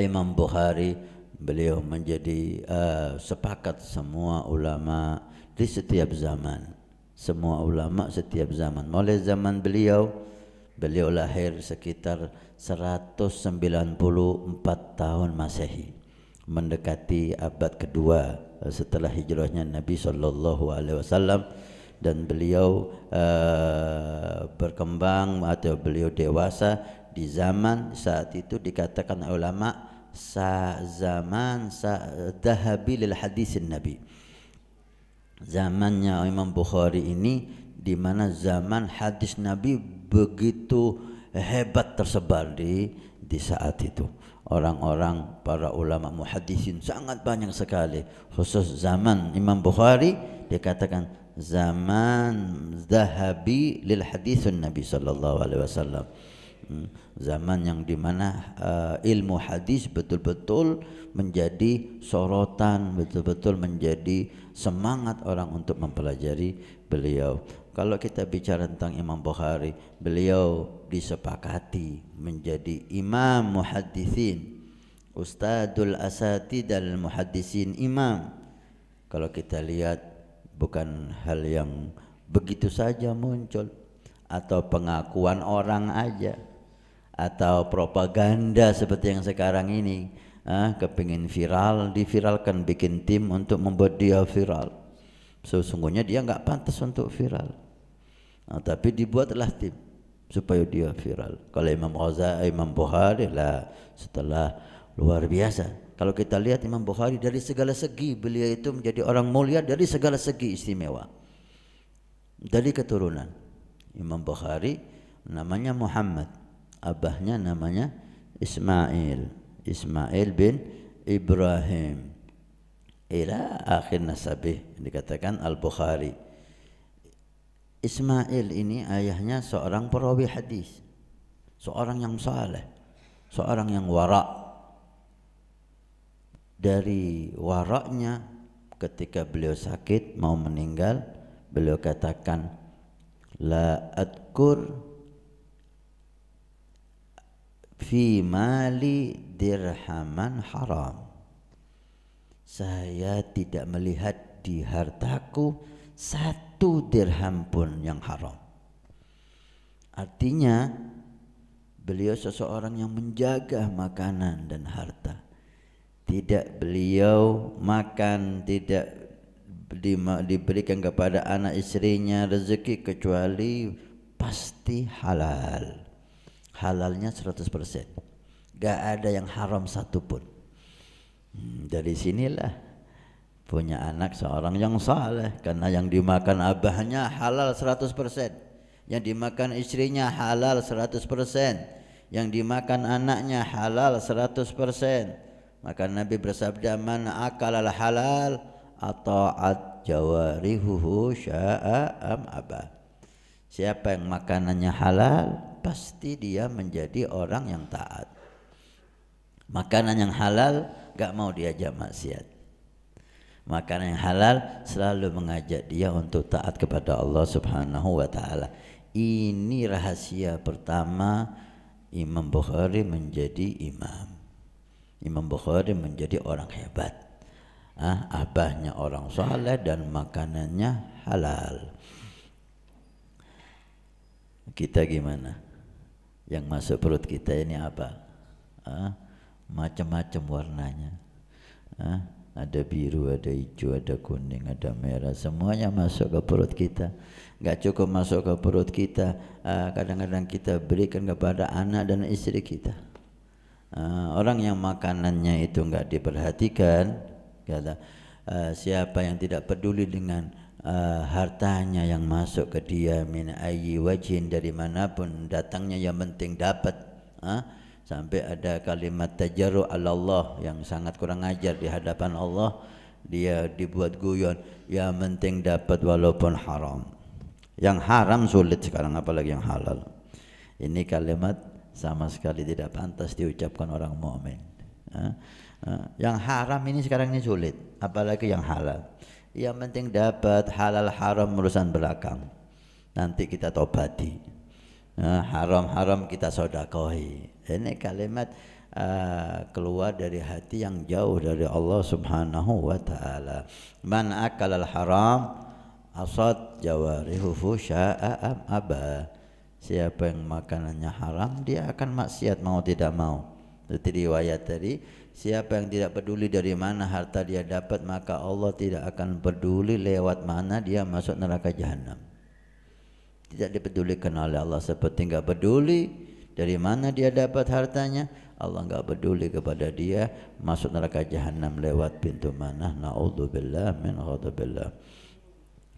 S4: Imam Bukhari beliau menjadi uh, sepakat semua ulama di setiap zaman semua ulama setiap zaman mulai zaman beliau beliau lahir sekitar 194 tahun Masehi mendekati abad kedua eh, setelah hijrahnya Nabi Shallallahu Alaihi Wasallam dan beliau uh, berkembang atau beliau dewasa di zaman saat itu dikatakan ulama sa zaman sa dahabi lil hadisin nabi zamannya Imam Bukhari ini di mana zaman hadis nabi begitu hebat tersebar di di saat itu orang-orang para ulama muhadisin sangat banyak sekali khusus zaman Imam Bukhari dikatakan zaman dahabi lil hadis Nabi sallallahu alaihi wasallam Hmm. zaman yang dimana uh, eh, ilmu hadis betul-betul menjadi sorotan betul-betul menjadi semangat orang untuk mempelajari beliau kalau kita bicara tentang Imam Bukhari beliau disepakati menjadi imam muhadisin, ustadul asatid dan muhadisin imam kalau kita lihat bukan hal yang begitu saja muncul atau pengakuan orang aja atau propaganda seperti yang sekarang ini ah, kepingin viral diviralkan bikin tim untuk membuat dia viral sesungguhnya dia nggak pantas untuk viral nah, tapi dibuatlah tim supaya dia viral kalau Imam Ghazali Imam Bukhari lah setelah luar biasa kalau kita lihat Imam Bukhari dari segala segi beliau itu menjadi orang mulia dari segala segi istimewa. Dari keturunan Imam Bukhari namanya Muhammad abahnya namanya Ismail Ismail bin Ibrahim ila akhir nasabih dikatakan Al-Bukhari Ismail ini ayahnya seorang perawi hadis seorang yang saleh seorang yang warak dari waraknya ketika beliau sakit mau meninggal beliau katakan la adkur fi mali dirhaman haram saya tidak melihat di hartaku satu dirham pun yang haram artinya beliau seseorang yang menjaga makanan dan harta tidak beliau makan tidak di, diberikan kepada anak istrinya rezeki kecuali pasti halal halalnya 100% gak ada yang haram satupun hmm, dari sinilah punya anak seorang yang saleh karena yang dimakan abahnya halal 100% yang dimakan istrinya halal 100% yang dimakan anaknya halal 100% maka Nabi bersabda man akalal halal atau jawarihuhu sya'a am abah. siapa yang makanannya halal pasti dia menjadi orang yang taat. Makanan yang halal gak mau diajak maksiat. Makanan yang halal selalu mengajak dia untuk taat kepada Allah Subhanahu wa taala. Ini rahasia pertama Imam Bukhari menjadi imam. Imam Bukhari menjadi orang hebat. Ah, abahnya orang soleh dan makanannya halal. Kita gimana? yang masuk perut kita ini apa? Ah, macam-macam warnanya. Ah, ada biru, ada hijau, ada kuning, ada merah, semuanya masuk ke perut kita. Gak cukup masuk ke perut kita, ah, kadang-kadang kita berikan kepada anak dan istri kita. Ah, orang yang makanannya itu nggak diperhatikan, kata ah, siapa yang tidak peduli dengan uh, hartanya yang masuk ke dia min ayyi wajin dari manapun datangnya yang penting dapat huh? sampai ada kalimat tajarru Allah yang sangat kurang ajar di hadapan Allah dia dibuat guyon yang penting dapat walaupun haram yang haram sulit sekarang apalagi yang halal ini kalimat sama sekali tidak pantas diucapkan orang mukmin yang haram ini sekarang ini sulit apalagi yang halal yang penting dapat halal haram urusan belakang nanti kita tobati nah, haram haram kita sodakohi ini kalimat uh, keluar dari hati yang jauh dari Allah subhanahu wa ta'ala man akalal haram asad jawarihufu sya'a'am abah siapa yang makanannya haram dia akan maksiat mau tidak mau itu riwayat dari Siapa yang tidak peduli dari mana harta dia dapat maka Allah tidak akan peduli lewat mana dia masuk neraka jahanam. Tidak dipedulikan oleh Allah seperti enggak peduli dari mana dia dapat hartanya, Allah enggak peduli kepada dia masuk neraka jahanam lewat pintu mana. Nauzubillah min ghadabillah.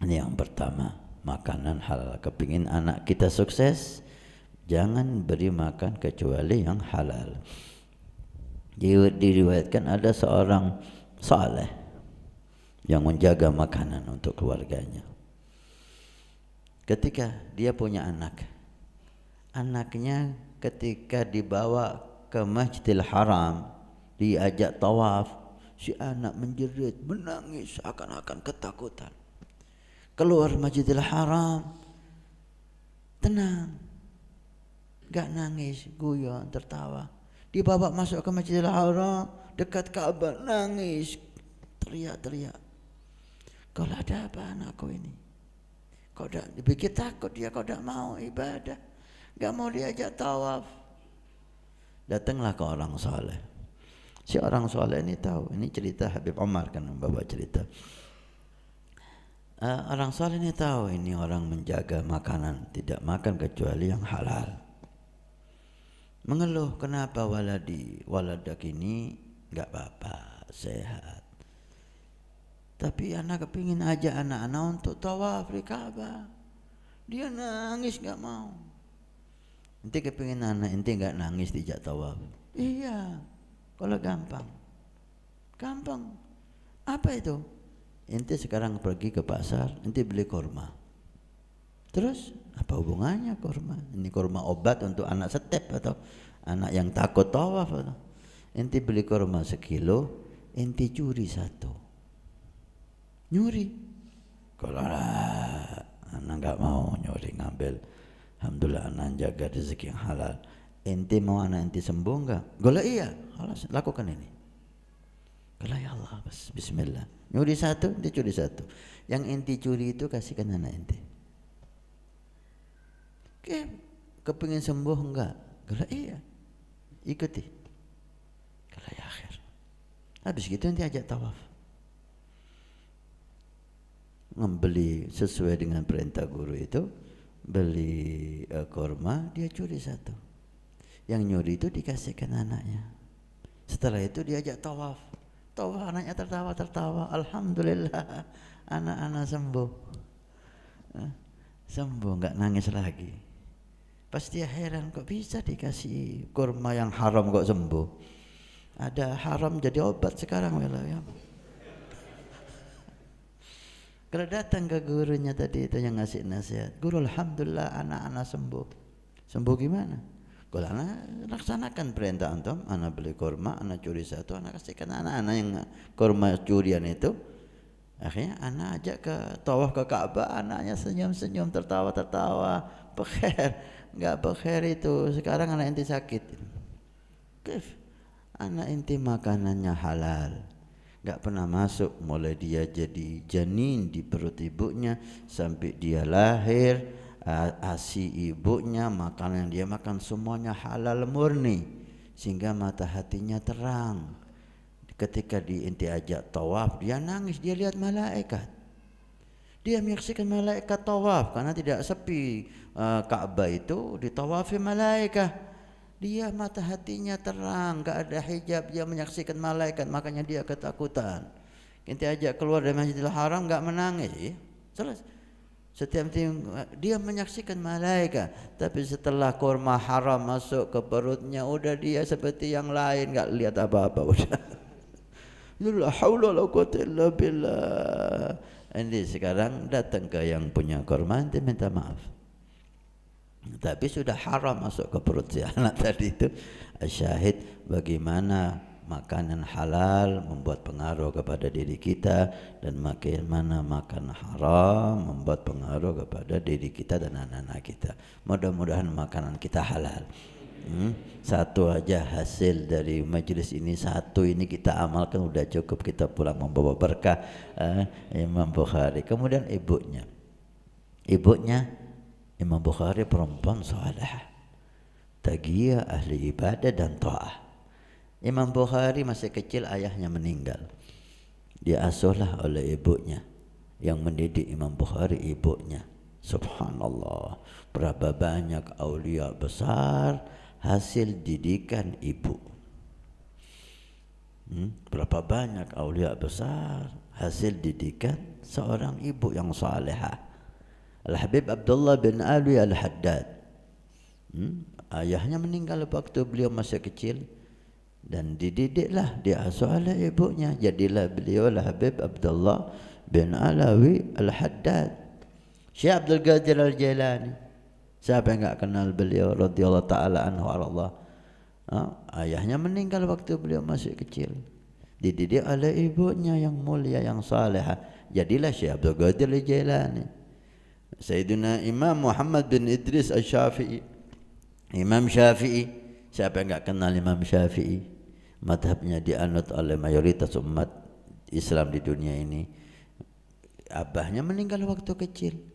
S4: Ini yang pertama, makanan halal. Kepingin anak kita sukses, jangan beri makan kecuali yang halal diriwayatkan ada seorang saleh yang menjaga makanan untuk keluarganya. Ketika dia punya anak, anaknya ketika dibawa ke Masjidil Haram, diajak tawaf, si anak menjerit, menangis akan akan ketakutan. Keluar Masjidil Haram, tenang, gak nangis, guyon, tertawa dibawa masuk ke Masjidil Haram dekat Ka'bah nangis teriak-teriak kalau ada apa anakku ini kau tidak dipikir takut dia kau tidak mau ibadah nggak mau diajak tawaf datanglah ke orang soleh si orang soleh ini tahu ini cerita Habib Omar kan bapak cerita uh, orang soleh ini tahu ini orang menjaga makanan tidak makan kecuali yang halal mengeluh kenapa waladi waladak ini nggak apa-apa sehat tapi anak kepingin aja anak-anak untuk tawaf di Ka'bah dia nangis nggak mau nanti kepingin anak nanti nggak nangis tidak tawaf iya
S5: kalau gampang
S4: gampang apa itu Nanti sekarang pergi ke pasar Nanti beli kurma Terus apa hubungannya kurma? Ini kurma obat untuk anak setep atau anak yang takut tawaf atau enti beli kurma sekilo, enti curi satu. Nyuri. Kalau anak nggak mau nyuri ngambil, alhamdulillah anak jaga rezeki yang halal. Enti mau anak enti sembuh nggak? Gola iya, lakukan ini. Kalau ya Allah, Bismillah. Nyuri satu, enti curi satu. Yang enti curi itu kasihkan anak enti. Oke, kepingin sembuh enggak? Kalau iya, ikuti. Kalau ya akhir. Habis gitu nanti ajak tawaf. Membeli sesuai dengan perintah guru itu, beli uh, korma, dia curi satu. Yang nyuri itu dikasihkan anaknya. Setelah itu diajak tawaf. Tawaf anaknya tertawa tertawa. Alhamdulillah anak-anak sembuh. Eh, sembuh nggak nangis lagi. Pasti heran kok bisa dikasih kurma yang haram kok sembuh. Ada haram jadi obat sekarang Wela ya. Kalau datang ke gurunya tadi itu yang ngasih nasihat, guru alhamdulillah anak-anak sembuh. Sembuh gimana? Kalau anak laksanakan perintah antum, anak beli kurma, anak curi satu, anak kasihkan anak-anak yang kurma curian itu, Akhirnya anak ajak ke tawaf ke Ka'bah, anaknya senyum-senyum, tertawa-tertawa. Bekher, nggak bekher itu. Sekarang anak inti sakit. Kif, anak inti makanannya halal. Nggak pernah masuk mulai dia jadi janin di perut ibunya sampai dia lahir asi ibunya makanan yang dia makan semuanya halal murni sehingga mata hatinya terang ketika di inti ajak tawaf dia nangis dia lihat malaikat dia menyaksikan malaikat tawaf karena tidak sepi uh, Ka'bah itu ditawafi malaikat dia mata hatinya terang gak ada hijab dia menyaksikan malaikat makanya dia ketakutan inti ajak keluar dari Masjidil Haram gak menangis terus iya. setiap tim dia menyaksikan malaikat tapi setelah kurma haram masuk ke perutnya udah dia seperti yang lain gak lihat apa-apa udah la haula wala quwata illa billah ini sekarang datang ke yang punya korban dia minta maaf tapi sudah haram masuk ke perut si anak tadi itu syahid bagaimana makanan halal membuat pengaruh kepada diri kita dan bagaimana makan haram membuat pengaruh kepada diri kita dan anak-anak kita mudah-mudahan makanan kita halal Hmm? Satu aja hasil dari majelis ini satu ini kita amalkan udah cukup kita pulang membawa berkah eh, Imam Bukhari. Kemudian ibunya, ibunya Imam Bukhari perempuan saleh, tagia ahli ibadah dan taah. Imam Bukhari masih kecil ayahnya meninggal. Diasuhlah oleh ibunya yang mendidik Imam Bukhari ibunya. Subhanallah. Berapa banyak aulia besar hasil didikan ibu. Hmm? Berapa banyak aulia besar hasil didikan seorang ibu yang salehah. Al-Habib Abdullah bin Alwi Al-Haddad. Hmm? Ayahnya meninggal waktu beliau masih kecil dan dididiklah diasuh oleh ibunya. Jadilah beliau Al-Habib Abdullah bin Alawi Al-Haddad. Syekh Abdul Qadir Al-Jailani. Siapa yang nggak kenal beliau radhiyallahu taala anhu Allah. Ah, ayahnya meninggal waktu beliau masih kecil. Dididik oleh ibunya yang mulia yang salehah. Jadilah Syekh Abdul Qadir Al-Jailani. Sayyidina Imam Muhammad bin Idris Al-Syafi'i. Imam Syafi'i. Siapa yang enggak kenal Imam Syafi'i? Madhabnya dianut oleh mayoritas umat Islam di dunia ini. Abahnya meninggal waktu kecil.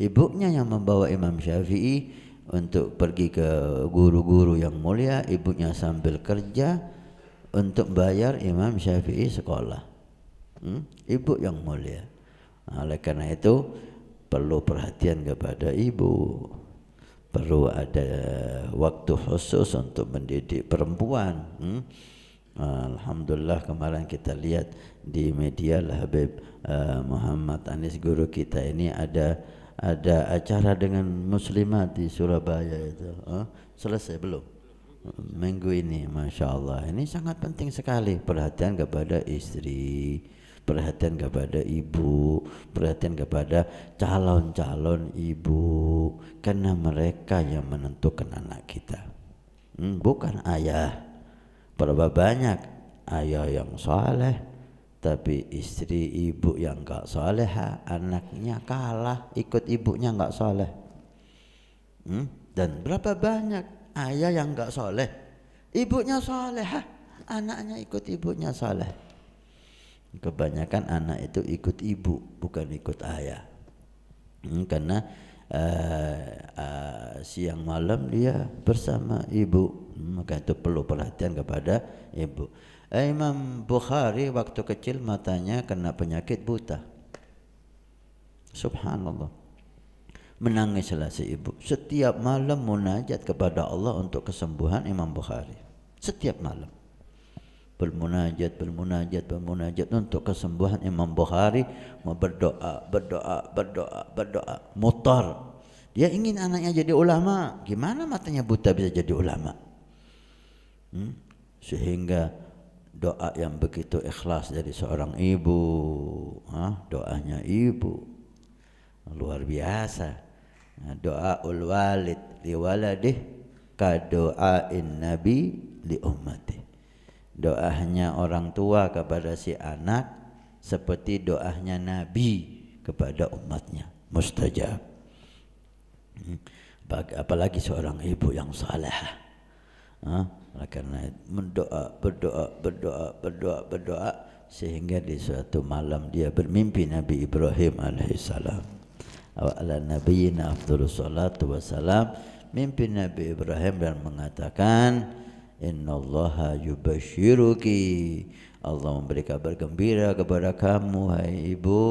S4: Ibunya yang membawa Imam Syafi'i untuk pergi ke guru-guru yang mulia, ibunya sambil kerja untuk bayar Imam Syafi'i sekolah. Hmm? Ibu yang mulia. Nah, oleh karena itu perlu perhatian kepada ibu. Perlu ada waktu khusus untuk mendidik perempuan. Hmm? Alhamdulillah kemarin kita lihat di media Habib uh, Muhammad Anis guru kita ini ada ada acara dengan muslimat di Surabaya itu huh? selesai belum minggu ini Masya Allah ini sangat penting sekali perhatian kepada istri perhatian kepada ibu, perhatian kepada calon-calon ibu, karena mereka yang menentukan anak kita, hmm, bukan ayah. Berapa banyak ayah yang saleh, tapi istri ibu yang enggak soleh anaknya kalah ikut ibunya enggak soleh hmm? dan berapa banyak ayah yang enggak soleh ibunya soleh anaknya ikut ibunya soleh kebanyakan anak itu ikut ibu bukan ikut ayah hmm? karena uh, uh, siang malam dia bersama ibu hmm, maka itu perlu perhatian kepada ibu Eh, Imam Bukhari waktu kecil matanya kena penyakit buta. Subhanallah. Menangislah si ibu. Setiap malam munajat kepada Allah untuk kesembuhan Imam Bukhari. Setiap malam. Bermunajat, bermunajat, bermunajat untuk kesembuhan Imam Bukhari. Mau berdoa, berdoa, berdoa, berdoa. Mutar. Dia ingin anaknya jadi ulama. Gimana matanya buta bisa jadi ulama? Hmm? Sehingga doa yang begitu ikhlas dari seorang ibu Hah? doanya ibu luar biasa nah, doa ul walid li waladih ka doain nabi li ummati doanya orang tua kepada si anak seperti doanya nabi kepada umatnya mustajab hmm. apalagi seorang ibu yang saleh Hah? Oleh karena mendoa, berdoa, berdoa, berdoa, berdoa sehingga di suatu malam dia bermimpi Nabi Ibrahim alaihissalam. Wa ala Nabi afdhalus salatu wassalam mimpi Nabi Ibrahim dan mengatakan innallaha yubasyiruki Allah memberi kabar gembira kepada kamu hai ibu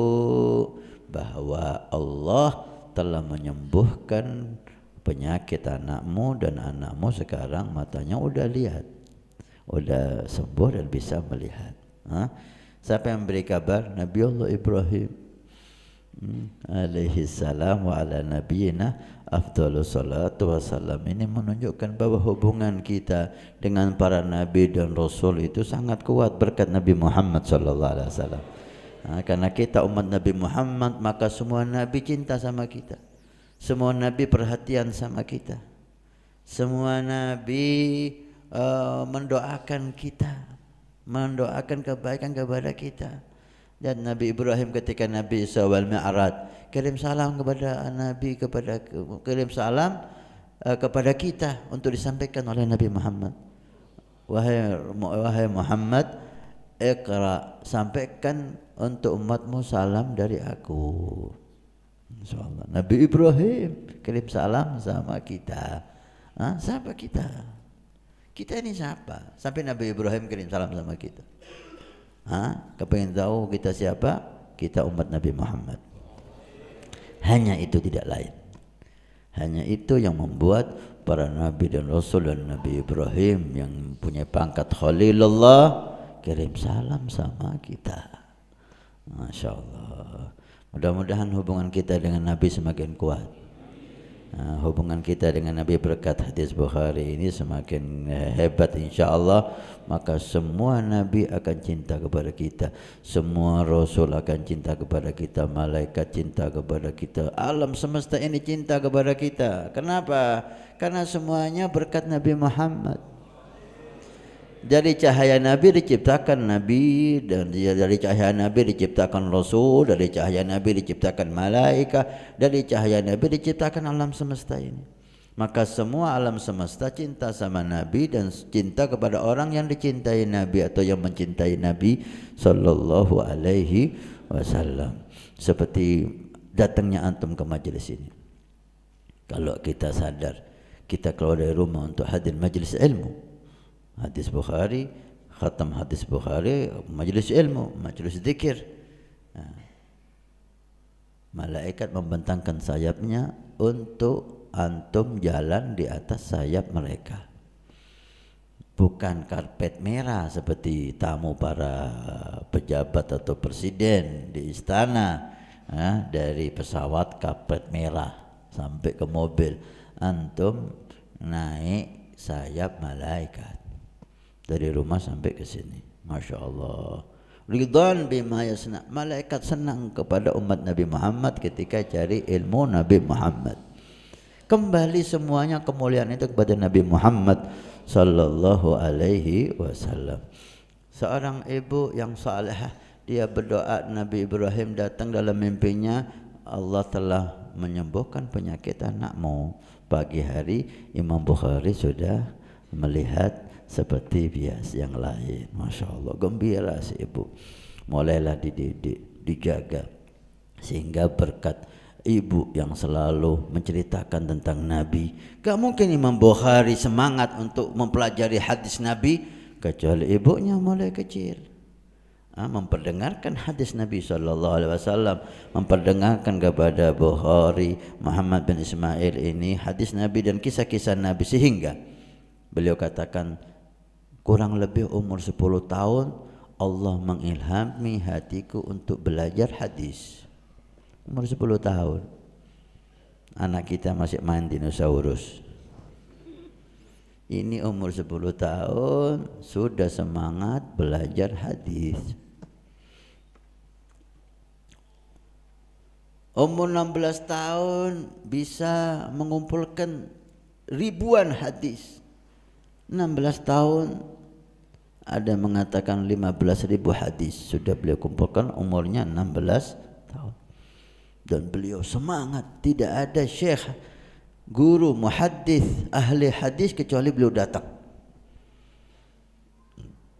S4: bahwa Allah telah menyembuhkan penyakit anakmu dan anakmu sekarang matanya udah lihat udah sembuh dan bisa melihat Hah? siapa yang beri kabar Nabi Allah Ibrahim hmm. alaihi salam wa ala nabiyina afdalu salatu wassalam ini menunjukkan bahwa hubungan kita dengan para nabi dan rasul itu sangat kuat berkat Nabi Muhammad sallallahu alaihi wasallam karena kita umat Nabi Muhammad maka semua nabi cinta sama kita semua nabi perhatian sama kita. Semua nabi uh, mendoakan kita, mendoakan kebaikan kepada kita. Dan Nabi Ibrahim ketika Nabi Isa wal Mi'raj kirim salam kepada Nabi kepada kirim salam uh, kepada kita untuk disampaikan oleh Nabi Muhammad. Wahai wahai Muhammad, Iqra sampaikan untuk umatmu salam dari aku. Nabi Ibrahim kirim salam sama kita. Hah? Siapa kita? Kita ini siapa? Sampai Nabi Ibrahim kirim salam sama kita. Hah? Kepengen tahu kita siapa? Kita umat Nabi Muhammad. Hanya itu tidak lain. Hanya itu yang membuat para nabi dan rasul dan Nabi Ibrahim yang punya pangkat Khalilullah kirim salam sama kita. Masya Allah. Mudah-mudahan hubungan kita dengan Nabi semakin kuat. Nah, hubungan kita dengan Nabi berkat hadis Bukhari ini semakin eh, hebat insya Allah maka semua Nabi akan cinta kepada kita semua Rasul akan cinta kepada kita malaikat cinta kepada kita alam semesta ini cinta kepada kita kenapa? karena semuanya berkat Nabi Muhammad dari cahaya Nabi diciptakan Nabi dan dari cahaya Nabi diciptakan Rasul dari cahaya Nabi diciptakan malaikat dari cahaya Nabi diciptakan alam semesta ini maka semua alam semesta cinta sama Nabi dan cinta kepada orang yang dicintai Nabi atau yang mencintai Nabi sallallahu alaihi wasallam seperti datangnya antum ke majelis ini kalau kita sadar kita keluar dari rumah untuk hadir majelis ilmu hadis Bukhari khatam hadis Bukhari majelis ilmu majelis zikir malaikat membentangkan sayapnya untuk antum jalan di atas sayap mereka bukan karpet merah seperti tamu para pejabat atau presiden di istana dari pesawat karpet merah sampai ke mobil antum naik sayap malaikat dari rumah sampai ke sini Masya Allah Ridwan bima yasna Malaikat senang kepada umat Nabi Muhammad ketika cari ilmu Nabi Muhammad Kembali semuanya kemuliaan itu kepada Nabi Muhammad Sallallahu alaihi wasallam Seorang ibu yang saleh Dia berdoa Nabi Ibrahim datang dalam mimpinya Allah telah menyembuhkan penyakit anakmu Pagi hari Imam Bukhari sudah melihat seperti bias yang lain. Masya Allah, gembira si ibu. Mulailah dididik, dijaga. Sehingga berkat ibu yang selalu menceritakan tentang Nabi. Gak mungkin Imam Bukhari semangat untuk mempelajari hadis Nabi kecuali ibunya mulai kecil. Ah, memperdengarkan hadis Nabi Shallallahu Alaihi Wasallam, memperdengarkan kepada Bukhari, Muhammad bin Ismail ini hadis Nabi dan kisah-kisah Nabi sehingga beliau katakan kurang lebih umur 10 tahun Allah mengilhami hatiku untuk belajar hadis umur 10 tahun anak kita masih main dinosaurus ini umur 10 tahun sudah semangat belajar hadis Umur 16 tahun bisa mengumpulkan ribuan hadis. 16 tahun ada mengatakan 15 ribu hadis sudah beliau kumpulkan umurnya 16 tahun dan beliau semangat tidak ada syekh guru muhaddis ahli hadis kecuali beliau datang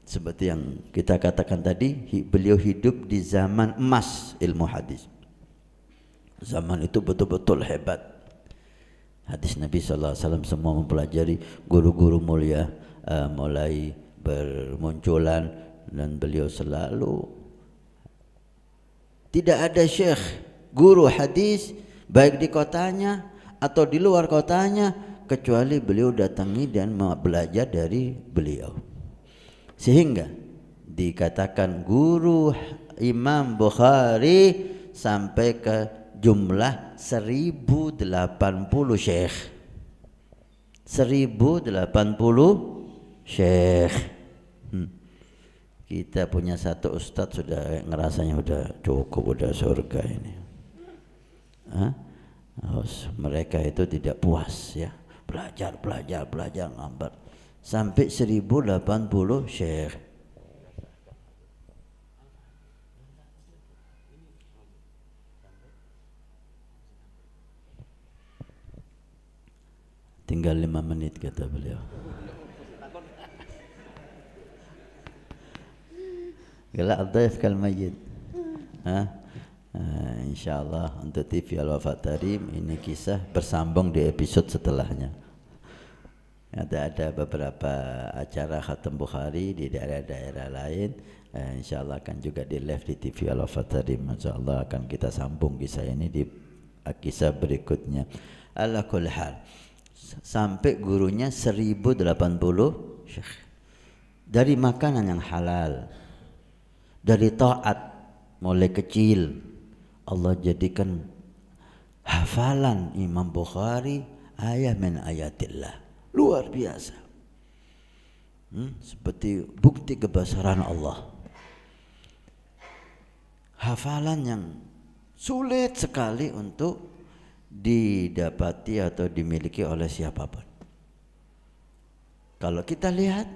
S4: seperti yang kita katakan tadi beliau hidup di zaman emas ilmu hadis zaman itu betul-betul hebat hadis Nabi saw semua mempelajari guru-guru mulia uh, mulai bermunculan dan beliau selalu tidak ada syekh guru hadis baik di kotanya atau di luar kotanya kecuali beliau datangi dan belajar dari beliau sehingga dikatakan guru Imam Bukhari sampai ke jumlah 1080 syekh 1080 syekh kita punya satu ustadz sudah ngerasanya sudah cukup, sudah surga ini. Hah? mereka itu tidak puas ya. Belajar, belajar, belajar, ngambar. Sampai 1080 syekh. Tinggal lima menit kata beliau. Gila adhaif kal majid. Hah? insya Allah untuk TV Al Wafat Tarim ini kisah bersambung di episode setelahnya. Ada ada beberapa acara Khatam Bukhari di daerah-daerah lain. Eh, insya Allah akan juga di live di TV Al Wafat Tarim. Insya Allah akan kita sambung kisah ini di kisah berikutnya. Ala kulhal sampai gurunya 1080 syekh dari makanan yang halal dari taat mulai kecil Allah jadikan hafalan Imam Bukhari ayat min ayatillah luar biasa hmm? seperti bukti kebesaran Allah hafalan yang sulit sekali untuk didapati atau dimiliki oleh siapapun kalau kita lihat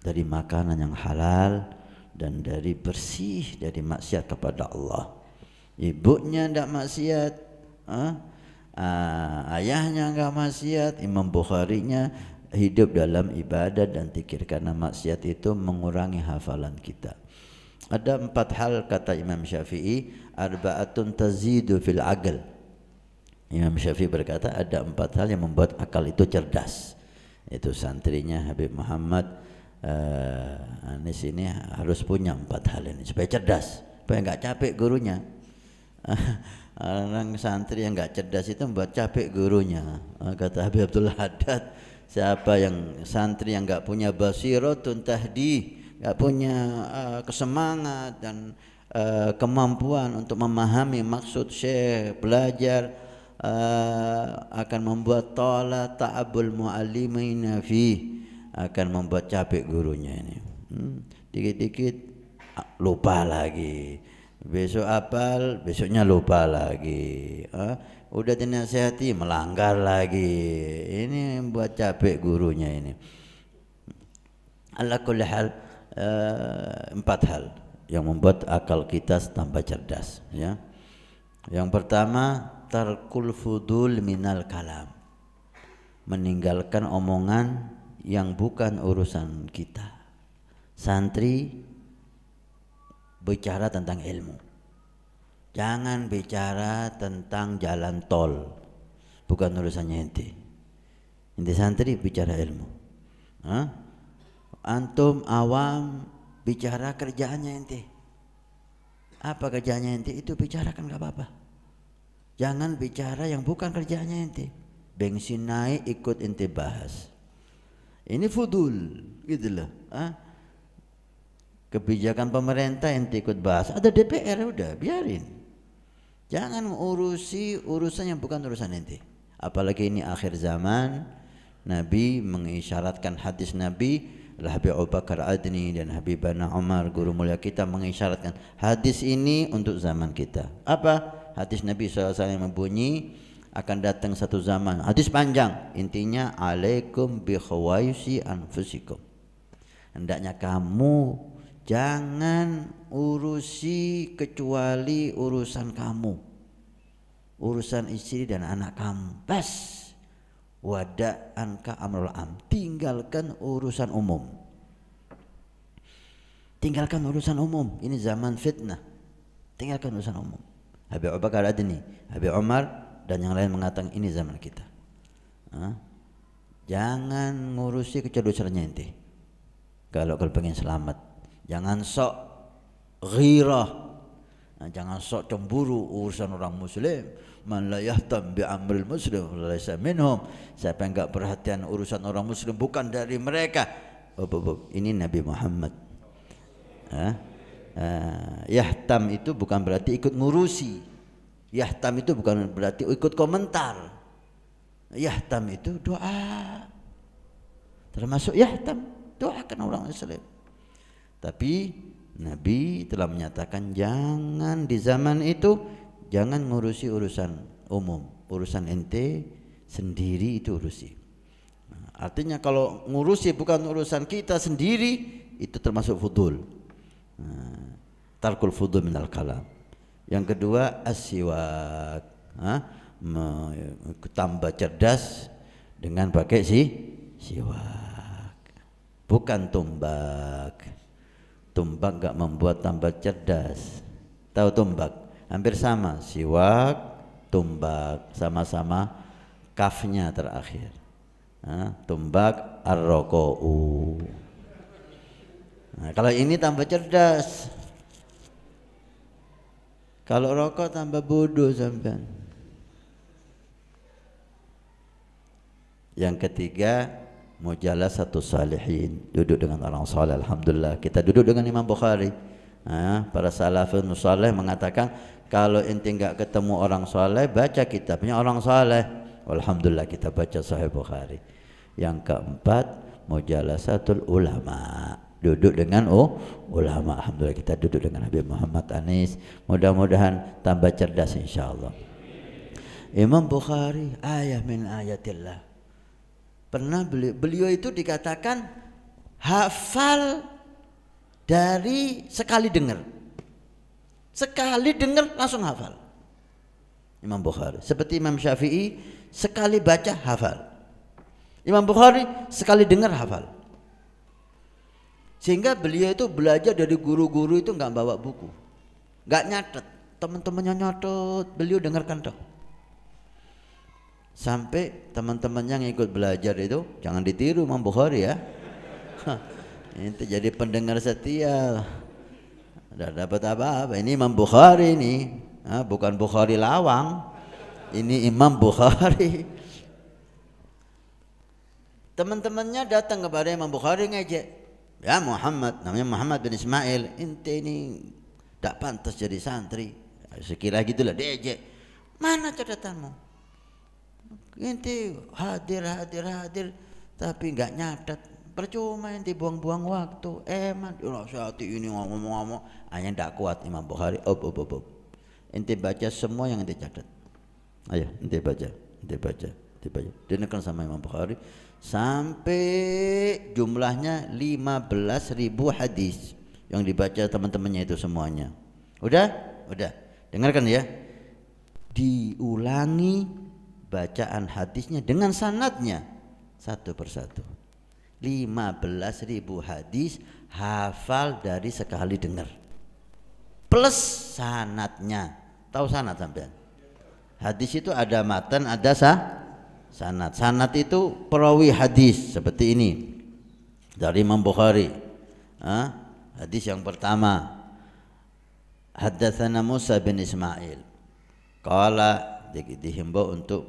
S4: dari makanan yang halal dan dari bersih dari maksiat kepada Allah. Ibunya tidak maksiat, ah, ah, ayahnya enggak maksiat, Imam Bukhari-nya hidup dalam ibadah dan zikir karena maksiat itu mengurangi hafalan kita. Ada empat hal kata Imam Syafi'i, arbaatun tazidu fil agal. Imam Syafi'i berkata ada empat hal yang membuat akal itu cerdas. Itu santrinya Habib Muhammad uh, eh, Anis ini harus punya empat hal ini supaya cerdas, supaya nggak capek gurunya. Orang santri yang nggak cerdas itu membuat capek gurunya. Eh, kata Habib Abdullah Haddad, siapa yang santri yang nggak punya basiratun tahdi, nggak punya uh, kesemangat dan uh, kemampuan untuk memahami maksud syekh, belajar uh, akan membuat tala ta'abul muallimina fi akan membuat capek gurunya ini. Hmm, dikit-dikit hmm, lupa lagi. Besok apal, besoknya lupa lagi. udah udah dinasehati melanggar lagi. Ini membuat capek gurunya ini. Ala kulli hal uh, empat hal yang membuat akal kita tambah cerdas ya. Yang pertama tarkul fudul minal kalam. Meninggalkan omongan yang bukan urusan kita. Santri bicara tentang ilmu. Jangan bicara tentang jalan tol. Bukan urusannya inti. Inti santri bicara ilmu. Hah? Antum awam bicara kerjaannya inti. Apa kerjaannya inti? Itu bicarakan gak apa-apa. Jangan bicara yang bukan kerjaannya inti. Bensin naik ikut inti bahas ini fudul, gitu loh. Ah. Kebijakan pemerintah yang ikut bahas, ada DPR udah, biarin. Jangan urusi urusan yang bukan urusan ente. Apalagi ini akhir zaman, Nabi mengisyaratkan hadis Nabi Habib Abu Bakar Adni dan Habibana Umar guru mulia kita mengisyaratkan hadis ini untuk zaman kita. Apa? Hadis Nabi SAW yang membunyi akan datang satu zaman. Hadis panjang. Intinya alaikum bi khawaisi anfusikum. Hendaknya kamu jangan urusi kecuali urusan kamu. Urusan istri dan anak kamu. Bas. Wada anka amrul am. Tinggalkan urusan umum. Tinggalkan urusan umum. Ini zaman fitnah. Tinggalkan urusan umum. Habib Abu Adni, Habib Umar dan yang lain mengatakan ini zaman kita. Hah? Jangan ngurusi kecerdasannya ente. Kalau kau pengen selamat, jangan sok ghirah. Nah, jangan sok cemburu urusan orang muslim. Man la yahtam bi amril muslim laisa minhum. Siapa yang enggak perhatian urusan orang muslim bukan dari mereka. Oh, oh, oh. Ini Nabi Muhammad. Hah? Uh, yahtam itu bukan berarti ikut ngurusi. Yahtam itu bukan berarti ikut komentar. Yahtam itu doa. Termasuk yahtam, doakan orang Islam. Tapi Nabi telah menyatakan jangan di zaman itu jangan ngurusi urusan umum, urusan ente sendiri itu urusi. Nah, artinya kalau ngurusi bukan urusan kita sendiri itu termasuk fudul. Nah, tarkul fudul minal kalam. Yang kedua asiwak, tambah cerdas dengan pakai si siwak, bukan tumbak tumbak gak membuat tambah cerdas. Tahu tumbak Hampir sama siwak, tumbak sama-sama kafnya terakhir. tumbak Tombak arrokou. Nah, kalau ini tambah cerdas, kalau rokok tambah bodoh sampean. Yang ketiga, mujalah satu salihin, duduk dengan orang saleh. Alhamdulillah, kita duduk dengan Imam Bukhari. Nah, para salafun saleh mengatakan kalau inti enggak ketemu orang saleh, baca kitabnya orang saleh. Alhamdulillah kita baca Sahih Bukhari. Yang keempat, satu ulama duduk dengan oh, ulama. Alhamdulillah kita duduk dengan Habib Muhammad Anis. Mudah-mudahan tambah cerdas insyaallah Imam Bukhari ayah min ayatillah. Pernah beliau, beliau itu dikatakan hafal dari sekali dengar. Sekali dengar langsung hafal. Imam Bukhari. Seperti Imam Syafi'i sekali baca hafal. Imam Bukhari sekali dengar hafal. Sehingga beliau itu belajar dari guru-guru itu nggak bawa buku, nggak nyatet. Teman-temannya nyatet, beliau dengarkan toh. Sampai teman-temannya yang ikut belajar itu jangan ditiru Imam Bukhari ya. itu jadi pendengar setia. Tidak dapat apa-apa. Ini Imam Bukhari ini, nah, bukan Bukhari lawang. Ini Imam Bukhari. Teman-temannya datang kepada Imam Bukhari ngejek ya Muhammad namanya Muhammad bin Ismail ente ini tidak pantas jadi santri sekira gitulah diejek mana catatanmu ente hadir hadir hadir tapi nggak nyatat percuma ente buang-buang waktu eman ya hati ini ngomong-ngomong hanya tidak kuat Imam Bukhari op op op, op. ente baca semua yang ente catat ayo ente baca ente baca ente baca dinakan sama Imam Bukhari sampai jumlahnya ribu hadis yang dibaca teman-temannya itu semuanya. Udah? Udah. Dengarkan ya. Diulangi bacaan hadisnya dengan sanatnya satu persatu. ribu hadis hafal dari sekali dengar. Plus sanatnya. Tahu sanat sampai Hadis itu ada matan, ada sah, sanat sanat itu perawi hadis seperti ini dari Imam Bukhari hadis yang pertama haddatsana Musa bin Ismail qala dihimbau untuk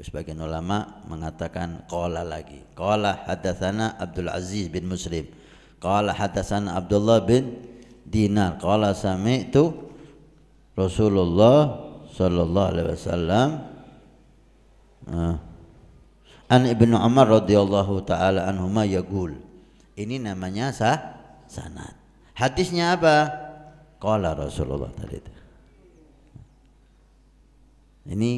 S4: sebagian ulama mengatakan qala lagi qala haddatsana Abdul Aziz bin Muslim qala haddatsana Abdullah bin Dinar qala sami'tu Rasulullah sallallahu alaihi wasallam uh, An Ibnu Umar radhiyallahu taala anhuma yaqul. Ini namanya sah sanad. Hadisnya apa? Qala Rasulullah tadi itu. Ini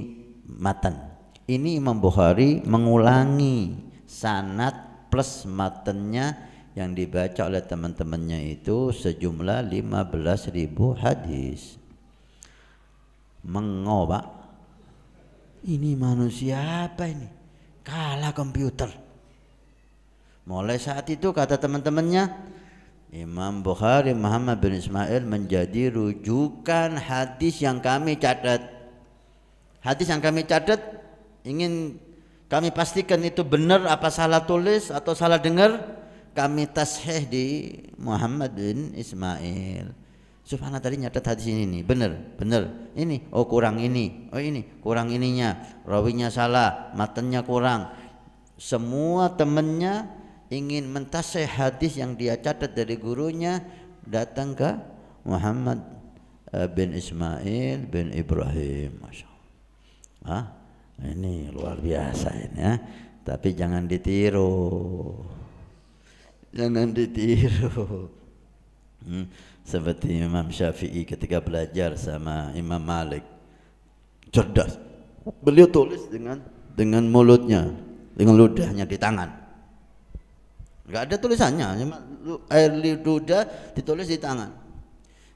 S4: matan. Ini Imam Bukhari mengulangi sanad plus matannya yang dibaca oleh teman-temannya itu sejumlah 15.000 hadis. Mengobak ini manusia apa ini? kalah komputer. Mulai saat itu kata teman-temannya, Imam Bukhari Muhammad bin Ismail menjadi rujukan hadis yang kami catat. Hadis yang kami catat ingin kami pastikan itu benar apa salah tulis atau salah dengar, kami tasheh di Muhammad bin Ismail. Subhanallah tadi nyatet hadis ini nih, bener, bener. Ini, oh kurang ini, oh ini, kurang ininya, rawinya salah, matanya kurang. Semua temennya ingin mentaseh hadis yang dia catat dari gurunya datang ke Muhammad eh, bin Ismail bin Ibrahim. Masya Allah. Hah? Ini luar biasa ini ya. Tapi jangan ditiru. Jangan ditiru. Hmm seperti Imam Syafi'i ketika belajar sama Imam Malik cerdas beliau tulis dengan dengan mulutnya dengan ludahnya di tangan nggak ada tulisannya cuma air ludah ditulis di tangan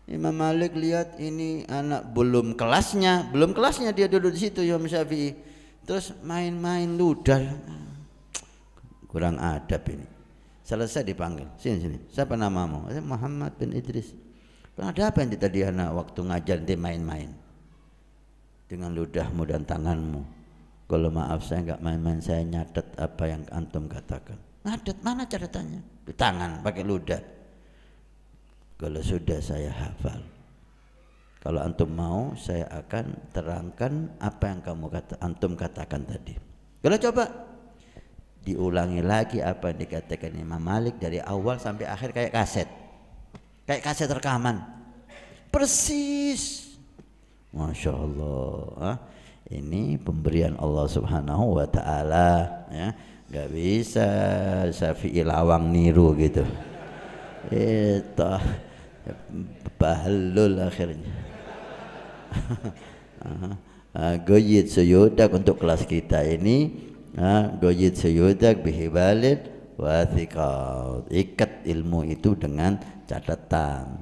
S4: Imam Malik lihat ini anak belum kelasnya belum kelasnya dia duduk di situ Imam Syafi'i terus main-main ludah kurang adab ini selesai dipanggil sini sini siapa namamu Muhammad bin Idris ada apa yang kita dihana waktu ngajar nanti main-main dengan ludahmu dan tanganmu. Kalau maaf saya nggak main-main, saya nyatet apa yang antum katakan. Nyatet mana catatannya? Di tangan pakai ludah. Kalau sudah saya hafal. Kalau antum mau, saya akan terangkan apa yang kamu kata, antum katakan tadi. Kalau coba diulangi lagi apa yang dikatakan Imam Malik dari awal sampai akhir kayak kaset kayak kaset rekaman persis Masya Allah ini pemberian Allah subhanahu wa ta'ala ya nggak bisa Syafi'i lawang niru gitu itu bahlul akhirnya Uh, goyit suyudak untuk kelas kita ini uh, goyit suyudak bihibalin wathiqat ikat ilmu itu dengan catatan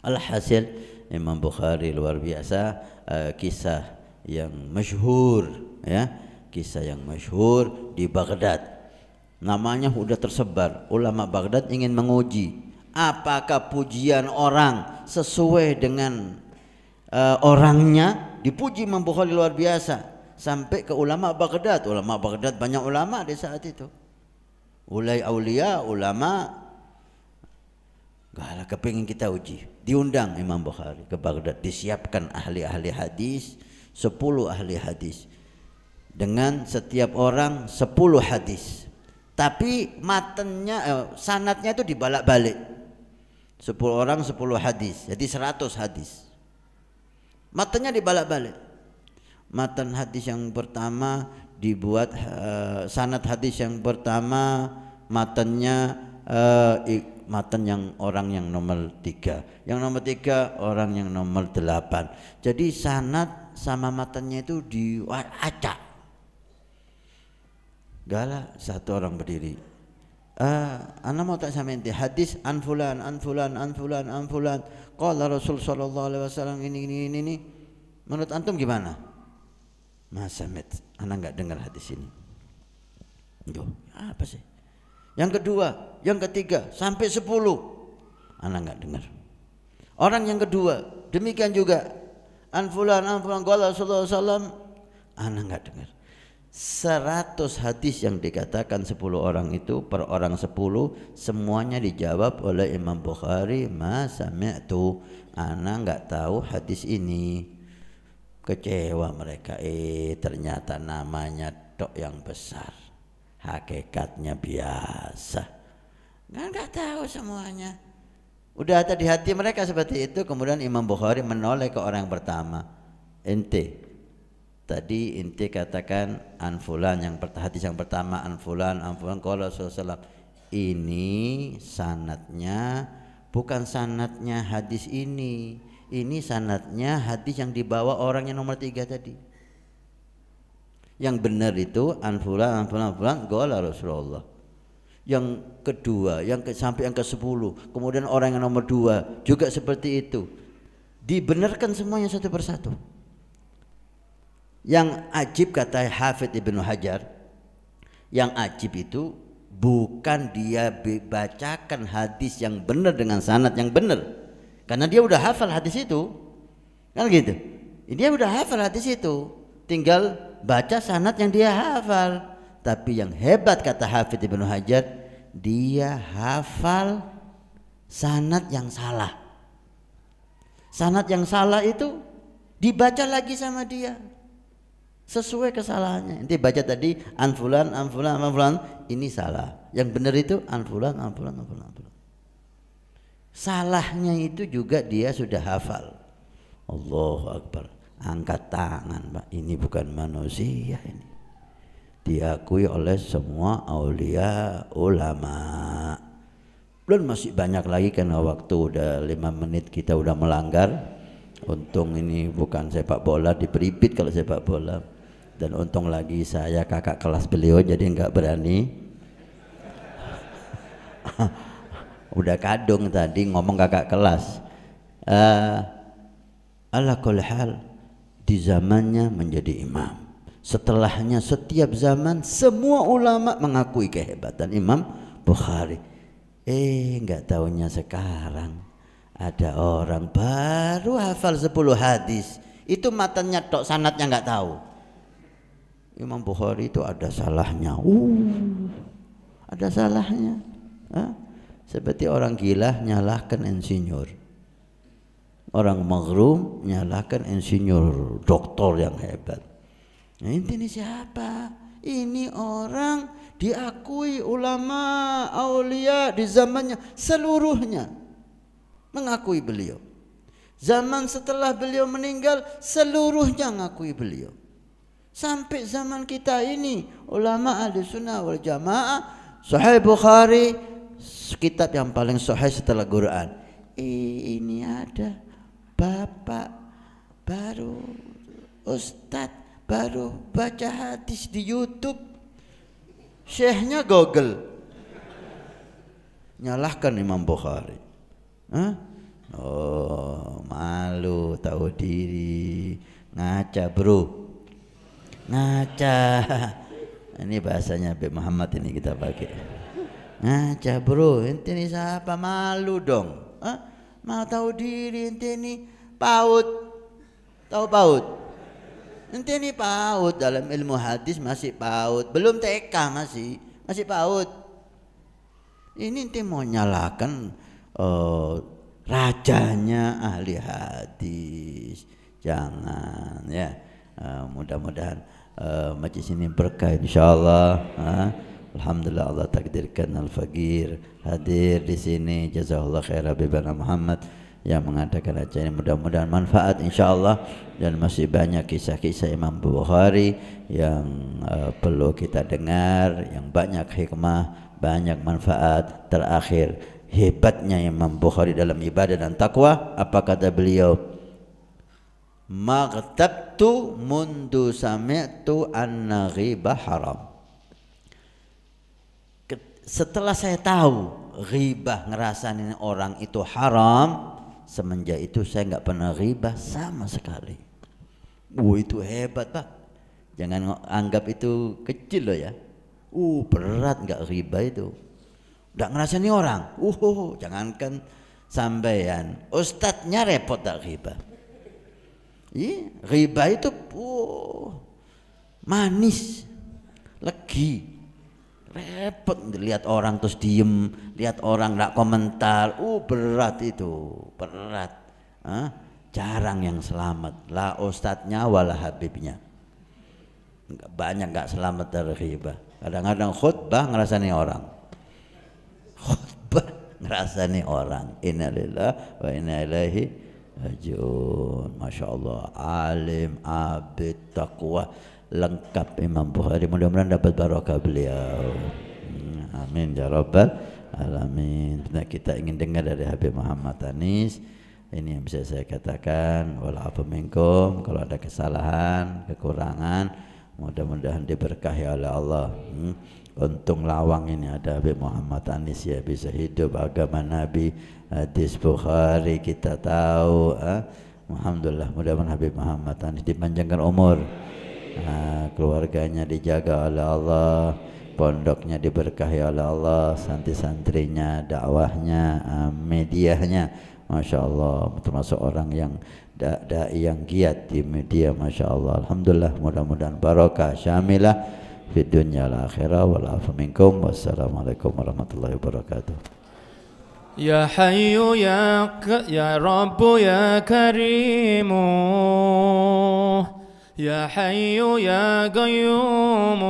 S4: alhasil Imam Bukhari luar biasa uh, kisah yang masyhur ya kisah yang masyhur di Baghdad namanya sudah tersebar ulama Baghdad ingin menguji apakah pujian orang sesuai dengan uh, orangnya dipuji Imam Bukhari luar biasa sampai ke ulama Baghdad ulama Baghdad banyak ulama di saat itu ulai aulia ulama kalau kepingin kita uji, diundang Imam Bukhari ke Baghdad, disiapkan ahli-ahli hadis, 10 ahli hadis. Dengan setiap orang 10 hadis. Tapi matennya eh, sanatnya itu dibalak-balik. 10 orang 10 hadis, jadi 100 hadis. Matennya dibalak-balik. Matan hadis yang pertama dibuat eh, sanat hadis yang pertama matennya uh, eh, maten yang orang yang nomor tiga yang nomor tiga orang yang nomor delapan jadi sanat sama matennya itu diacak galak satu orang berdiri uh, eh, anak mau tak sama inti hadis anfulan anfulan anfulan anfulan qala rasul sallallahu alaihi wasallam ini ini ini, ini. menurut antum gimana Masamet, ana anak nggak dengar hadis ini Duh, apa sih yang kedua, yang ketiga, sampai sepuluh. Anak nggak dengar. Orang yang kedua, demikian juga anfulan anfulan qala sallallahu alaihi wasallam anak nggak dengar. Seratus hadis yang dikatakan sepuluh orang itu per orang sepuluh semuanya dijawab oleh Imam Bukhari ma tu anak nggak tahu hadis ini kecewa mereka eh ternyata namanya dok yang besar hakikatnya biasa kan nggak tahu semuanya udah ada di hati mereka seperti itu kemudian Imam Bukhari menoleh ke orang pertama Inti. tadi Inti katakan anfulan yang hati yang pertama anfulan anfulan kalau Rasulullah ini sanatnya bukan sanatnya hadis ini ini sanatnya hadis yang dibawa orang yang nomor tiga tadi yang benar itu anfulan anfulan anfulan gola Rasulullah. Yang kedua, yang ke, sampai yang ke sepuluh, kemudian orang yang nomor dua juga seperti itu. Dibenarkan semuanya satu persatu. Yang ajib kata Hafid Ibnu Hajar, yang ajib itu bukan dia bacakan hadis yang benar dengan sanat yang benar. Karena dia udah hafal hadis itu. Kan gitu. Dia udah hafal hadis itu. Tinggal baca sanat yang dia hafal. Tapi yang hebat kata Hafidh Ibnu Hajar, dia hafal sanat yang salah. Sanat yang salah itu dibaca lagi sama dia sesuai kesalahannya. Nanti baca tadi anfulan anfulan anfulan ini salah. Yang benar itu anfulan anfulan anfulan anfulan. Salahnya itu juga dia sudah hafal. Allahu akbar angkat tangan Pak ini bukan manusia ini diakui oleh semua aulia ulama dan masih banyak lagi karena waktu udah lima menit kita udah melanggar untung ini bukan sepak bola diperipit kalau sepak bola dan untung lagi saya kakak kelas beliau jadi nggak berani udah kadung tadi ngomong kakak kelas uh, ala hal di zamannya menjadi imam. Setelahnya setiap zaman semua ulama mengakui kehebatan Imam Bukhari. Eh nggak tahunya sekarang ada orang baru hafal 10 hadis. Itu matanya tok sanatnya nggak tahu. Imam Bukhari itu ada salahnya. Uh, ada salahnya. Hah? Seperti orang gila nyalahkan insinyur orang maghrum nyalahkan insinyur doktor yang hebat nah, ini siapa ini orang diakui ulama aulia di zamannya seluruhnya mengakui beliau zaman setelah beliau meninggal seluruhnya mengakui beliau sampai zaman kita ini ulama ahli sunnah wal jamaah Sahih Bukhari kitab yang paling sahih setelah Quran ini ada bapak baru ustadz baru baca hadis di YouTube syekhnya Google nyalahkan Imam Bukhari Hah? oh malu tahu diri ngaca bro ngaca ini bahasanya Habib Muhammad ini kita pakai ngaca bro ini siapa malu dong Hah? Mau tahu diri ente ini paut. Tahu paut? Ente ini paut dalam ilmu hadis masih paut. Belum TK masih, masih paut. Ini ente mau nyalakan uh, rajanya ahli hadis. Jangan ya. Uh, mudah-mudahan uh, majlis ini berkah insyaallah. Uh, Alhamdulillah Allah takdirkan al fakir hadir di sini jazakallah khair Habibana Muhammad yang mengadakan acara ini mudah-mudahan manfaat insyaallah dan masih banyak kisah-kisah Imam Bukhari yang uh, perlu kita dengar yang banyak hikmah banyak manfaat terakhir hebatnya Imam Bukhari dalam ibadah dan takwa apa kata beliau maghtabtu mundu sami'tu anna ghibah haram setelah saya tahu riba ngerasain orang itu haram semenjak itu saya nggak pernah riba sama sekali wow uh, itu hebat pak jangan anggap itu kecil loh ya uh berat nggak riba itu nggak ngerasain orang uh, uh, uh jangankan sampean ustadznya repot tak riba Iya, riba itu uh, manis, legi, repot lihat orang terus diem lihat orang nggak komentar uh berat itu berat jarang yang selamat lah ustadznya wala habibnya banyak nggak selamat dari khibah kadang-kadang khutbah ngerasani orang khutbah ngerasani orang innalillah wa inna ilaihi rajiun masya Allah alim abid taqwa lengkap Imam Bukhari mudah-mudahan dapat barokah beliau hmm, amin ya rabbal alamin Benar kita ingin dengar dari Habib Muhammad Anis ini yang bisa saya katakan walaupun minkum kalau ada kesalahan kekurangan mudah-mudahan diberkahi oleh Allah hmm. untung lawang ini ada Habib Muhammad Anis ya bisa hidup agama Nabi hadis Bukhari kita tahu eh? Alhamdulillah mudah-mudahan Habib Muhammad Anis dipanjangkan umur nah, keluarganya dijaga oleh Allah pondoknya diberkahi oleh Allah santri-santrinya dakwahnya eh, medianya Masya Allah termasuk orang yang dai yang giat di media Masya Allah Alhamdulillah mudah-mudahan barokah syamilah fi dunya akhirah wal wassalamualaikum warahmatullahi wabarakatuh
S6: Ya Hayyu ya ya Rabbu ya Karimu يا حي يا قيوم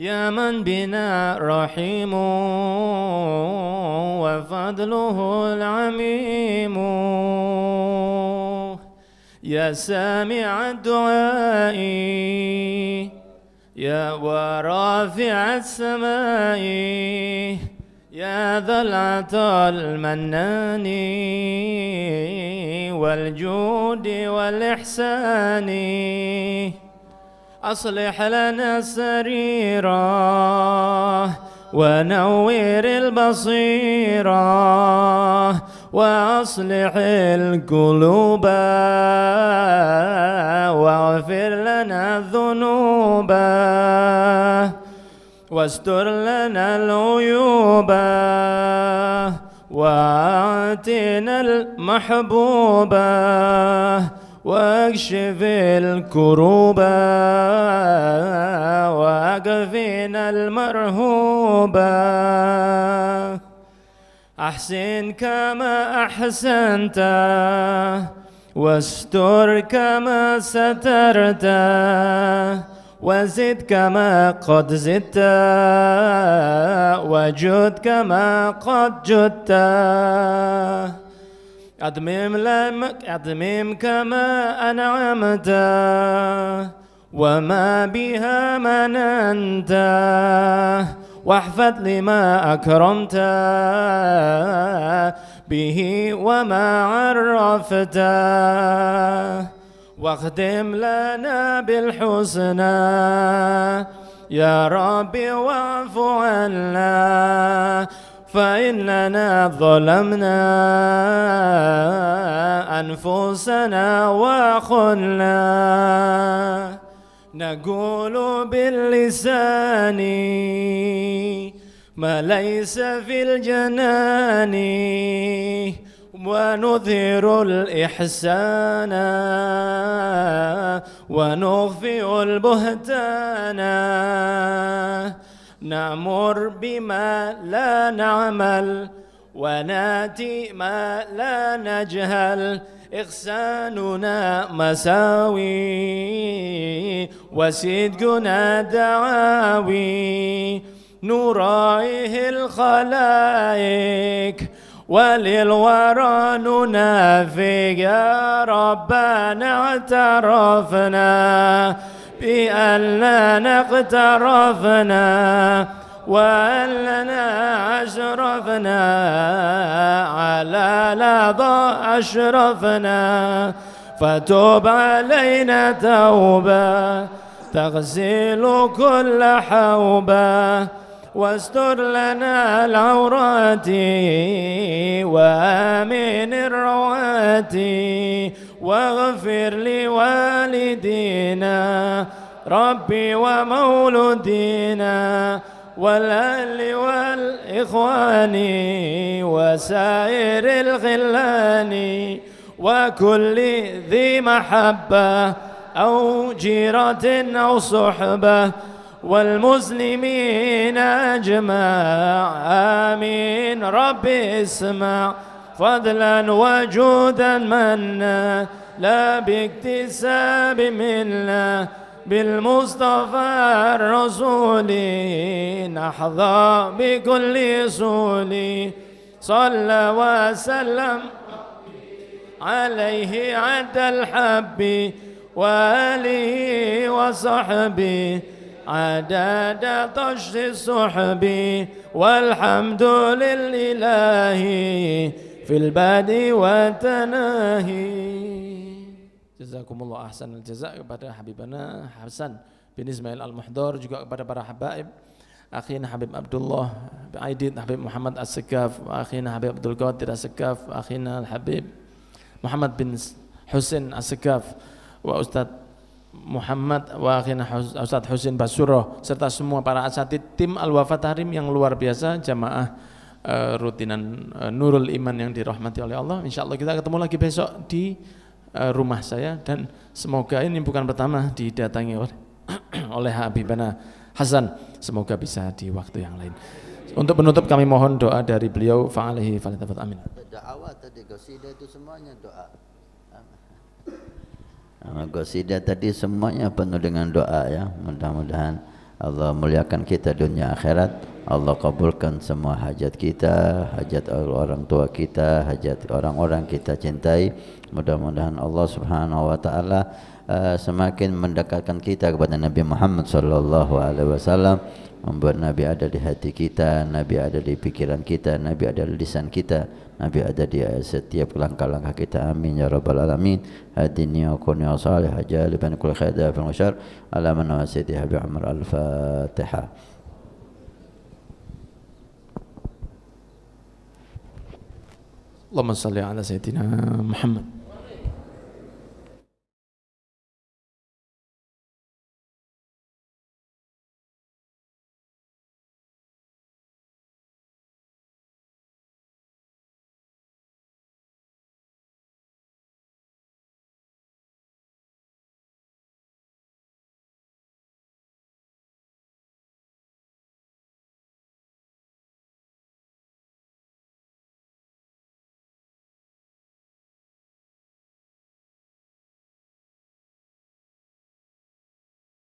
S6: يا من بنا رحيم وفضله العميم يا سامع الدعاء يا ورافع السماء يا ذا العطاء المنان والجود والإحسان أصلح لنا السريرة ونور البصيرة وأصلح القلوب واغفر لنا الذنوب واستر لنا العيوب واعطنا المحبوب واكشف الكروب واكفنا المرهوب أحسن كما أحسنت واستر كما سترت وزد كما قد زدت وجد كما قد جدت أدمم لمك أدمم كما أنعمت وما بها مننت واحفظ لما أكرمت به وما عرفت واخدم لنا بالحسنى يا ربي واعفو عنا فإننا ظلمنا أنفسنا وخلنا نقول باللسان ما ليس في الجنان ونظهر الإحسان ونخفئ البهتان نأمر بما لا نعمل وناتي ما لا نجهل إحساننا مساوي وصدقنا دعاوي نرائه الخلائق وللورى ننافي يا ربنا اعترفنا بأننا اقترفنا وأننا أشرفنا على لظى أشرفنا فتوب علينا توبة تغسل كل حوبة واستر لنا العورات وامن الروات واغفر لوالدينا ربي ومولودينا والأهل والإخوان وسائر الغلان وكل ذي محبة أو جيرة أو صحبة والمسلمين أجمع آمين رب اسمع فضلا وجودا منا لا باكتساب منا بالمصطفى الرسول نحظى بكل سول صلى وسلم عليه عد الحب وآله وصحبه عدد طش السحب والحمد للإله في البدء والتناهي جزاكم الله أحسن الجزاء
S3: kepada حبيبنا حسن بن إسماعيل المحضر juga kepada para حبائب أخينا حبيب عبد الله عيدين حبيب محمد السكاف أخينا حبيب عبد القادر السكاف أخينا الحبيب محمد بن حسين السكاف وأستاذ Muhammad wa akhina Ustaz Husin Basuro serta semua para asatid tim al wafat harim yang luar biasa jamaah uh, rutinan uh, Nurul Iman yang dirahmati oleh Allah. Insya Allah kita ketemu lagi besok di uh, rumah saya dan semoga ini bukan pertama didatangi oleh, oleh Habibana Hasan. Semoga bisa di waktu yang lain. Untuk penutup kami mohon doa dari beliau fa'alihi fa'alihi amin.
S4: Doa itu semuanya doa. Amal ah, qasidah tadi semuanya penuh dengan doa ya. Mudah-mudahan Allah muliakan kita dunia akhirat. Allah kabulkan semua hajat kita, hajat orang tua kita, hajat orang-orang kita cintai. Mudah-mudahan Allah Subhanahu wa taala ah, semakin mendekatkan kita kepada Nabi Muhammad sallallahu alaihi wasallam. membuat Nabi ada di hati kita, Nabi ada di pikiran kita, Nabi ada di lisan kita, Nabi ada di setiap langkah-langkah kita. Amin ya rabbal alamin. Hadini wa kunni wa salih jaliban kul khaida fil musyar ala man wa Habib Umar al-Fatihah.
S3: Allahumma
S1: salli ala سيدنا Muhammad.